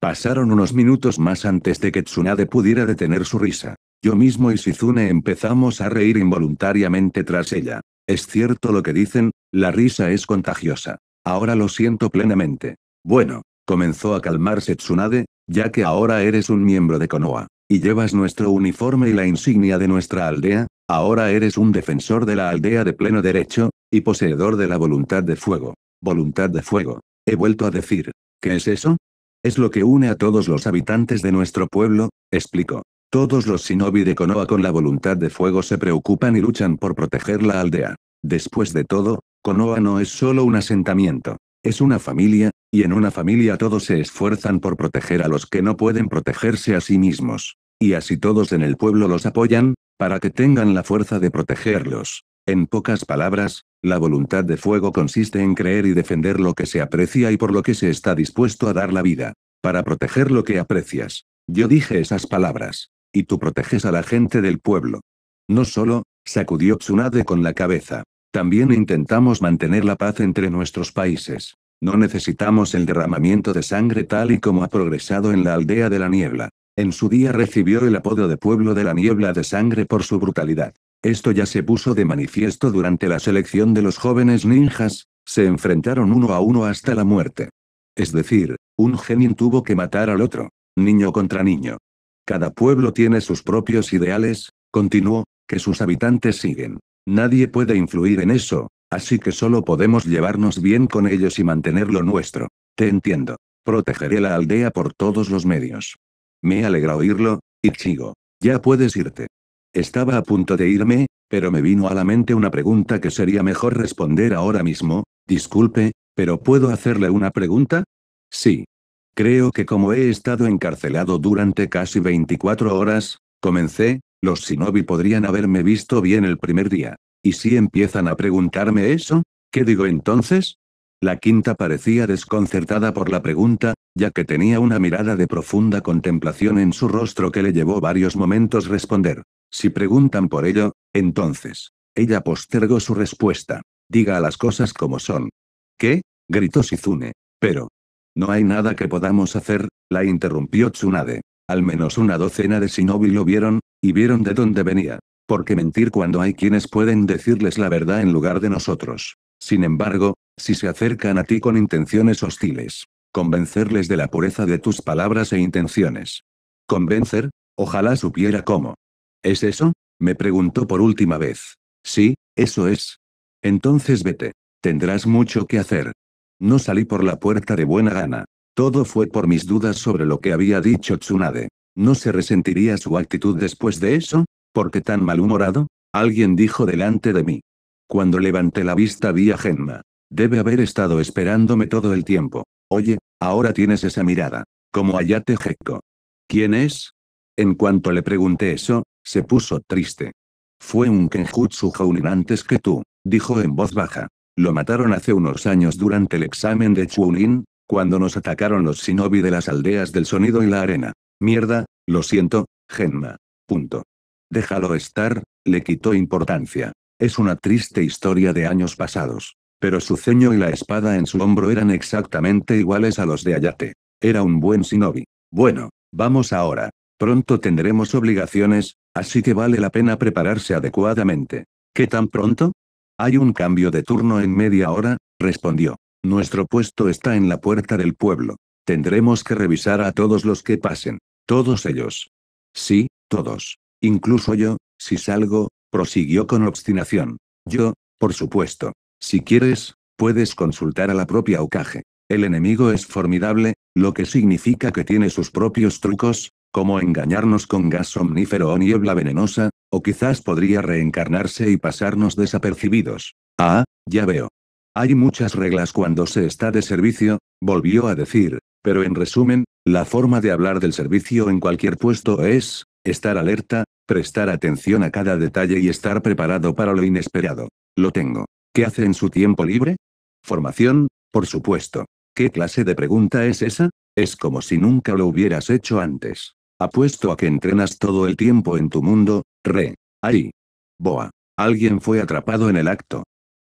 Pasaron unos minutos más antes de que Tsunade pudiera detener su risa. Yo mismo y Shizune empezamos a reír involuntariamente tras ella. Es cierto lo que dicen, la risa es contagiosa. Ahora lo siento plenamente. Bueno, comenzó a calmarse Tsunade, ya que ahora eres un miembro de Konoha y llevas nuestro uniforme y la insignia de nuestra aldea, ahora eres un defensor de la aldea de pleno derecho, y poseedor de la voluntad de fuego. Voluntad de fuego. He vuelto a decir. ¿Qué es eso? Es lo que une a todos los habitantes de nuestro pueblo, explicó. Todos los Sinobi de Konoha con la voluntad de fuego se preocupan y luchan por proteger la aldea. Después de todo, Konoha no es solo un asentamiento. Es una familia, y en una familia todos se esfuerzan por proteger a los que no pueden protegerse a sí mismos. Y así todos en el pueblo los apoyan, para que tengan la fuerza de protegerlos. En pocas palabras, la voluntad de fuego consiste en creer y defender lo que se aprecia y por lo que se está dispuesto a dar la vida. Para proteger lo que aprecias. Yo dije esas palabras. Y tú proteges a la gente del pueblo. No solo, sacudió Tsunade con la cabeza. También intentamos mantener la paz entre nuestros países. No necesitamos el derramamiento de sangre tal y como ha progresado en la aldea de la niebla. En su día recibió el apodo de pueblo de la niebla de sangre por su brutalidad. Esto ya se puso de manifiesto durante la selección de los jóvenes ninjas, se enfrentaron uno a uno hasta la muerte. Es decir, un genin tuvo que matar al otro, niño contra niño. Cada pueblo tiene sus propios ideales, continuó, que sus habitantes siguen. Nadie puede influir en eso, Así que solo podemos llevarnos bien con ellos y mantener lo nuestro. Te entiendo. Protegeré la aldea por todos los medios. Me alegra oírlo, Ichigo. Ya puedes irte. Estaba a punto de irme, pero me vino a la mente una pregunta que sería mejor responder ahora mismo. Disculpe, pero ¿puedo hacerle una pregunta? Sí. Creo que como he estado encarcelado durante casi 24 horas, comencé, los shinobi podrían haberme visto bien el primer día. ¿Y si empiezan a preguntarme eso? ¿Qué digo entonces? La quinta parecía desconcertada por la pregunta, ya que tenía una mirada de profunda contemplación en su rostro que le llevó varios momentos responder. Si preguntan por ello, entonces. Ella postergó su respuesta. Diga las cosas como son. ¿Qué? gritó Sizune. Pero. No hay nada que podamos hacer, la interrumpió Tsunade. Al menos una docena de shinobi lo vieron, y vieron de dónde venía porque mentir cuando hay quienes pueden decirles la verdad en lugar de nosotros? Sin embargo, si se acercan a ti con intenciones hostiles, convencerles de la pureza de tus palabras e intenciones. ¿Convencer? Ojalá supiera cómo. ¿Es eso? me preguntó por última vez. Sí, eso es. Entonces vete. Tendrás mucho que hacer. No salí por la puerta de buena gana. Todo fue por mis dudas sobre lo que había dicho Tsunade. ¿No se resentiría su actitud después de eso? ¿Por qué tan malhumorado? Alguien dijo delante de mí. Cuando levanté la vista vi a Genma. Debe haber estado esperándome todo el tiempo. Oye, ahora tienes esa mirada. Como Ayate Gekko. ¿Quién es? En cuanto le pregunté eso, se puso triste. Fue un Kenjutsu Jounin antes que tú, dijo en voz baja. Lo mataron hace unos años durante el examen de Chunin, cuando nos atacaron los shinobi de las aldeas del sonido y la arena. Mierda, lo siento, Genma. Punto. Déjalo estar, le quitó importancia. Es una triste historia de años pasados. Pero su ceño y la espada en su hombro eran exactamente iguales a los de Ayate. Era un buen shinobi. Bueno, vamos ahora. Pronto tendremos obligaciones, así que vale la pena prepararse adecuadamente. ¿Qué tan pronto? Hay un cambio de turno en media hora, respondió. Nuestro puesto está en la puerta del pueblo. Tendremos que revisar a todos los que pasen. Todos ellos. Sí, todos. Incluso yo, si salgo, prosiguió con obstinación. Yo, por supuesto. Si quieres, puedes consultar a la propia Ocaje. El enemigo es formidable, lo que significa que tiene sus propios trucos, como engañarnos con gas omnífero o niebla venenosa, o quizás podría reencarnarse y pasarnos desapercibidos. Ah, ya veo. Hay muchas reglas cuando se está de servicio, volvió a decir, pero en resumen, la forma de hablar del servicio en cualquier puesto es, estar alerta, Prestar atención a cada detalle y estar preparado para lo inesperado. Lo tengo. ¿Qué hace en su tiempo libre? Formación, por supuesto. ¿Qué clase de pregunta es esa? Es como si nunca lo hubieras hecho antes. Apuesto a que entrenas todo el tiempo en tu mundo, re. Ahí. Boa. Alguien fue atrapado en el acto.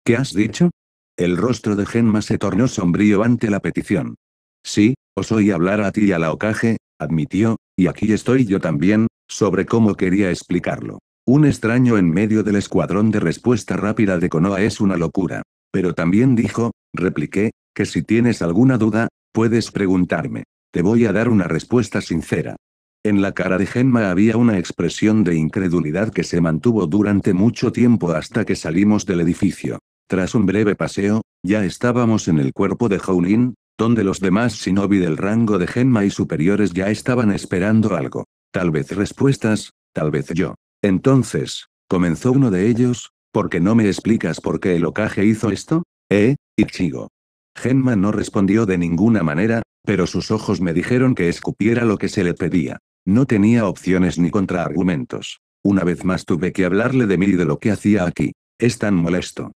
¿Qué has dicho? El rostro de Genma se tornó sombrío ante la petición. Sí, os oí hablar a ti y a la ocaje, admitió, y aquí estoy yo también, sobre cómo quería explicarlo. Un extraño en medio del escuadrón de respuesta rápida de Konoha es una locura. Pero también dijo, repliqué, que si tienes alguna duda, puedes preguntarme. Te voy a dar una respuesta sincera. En la cara de Genma había una expresión de incredulidad que se mantuvo durante mucho tiempo hasta que salimos del edificio. Tras un breve paseo, ya estábamos en el cuerpo de Hounin, donde los demás shinobi del rango de Genma y superiores ya estaban esperando algo. Tal vez respuestas, tal vez yo. Entonces, comenzó uno de ellos, ¿por qué no me explicas por qué el ocaje hizo esto? ¿Eh, Ichigo? Genma no respondió de ninguna manera, pero sus ojos me dijeron que escupiera lo que se le pedía. No tenía opciones ni contraargumentos. Una vez más tuve que hablarle de mí y de lo que hacía aquí. Es tan molesto.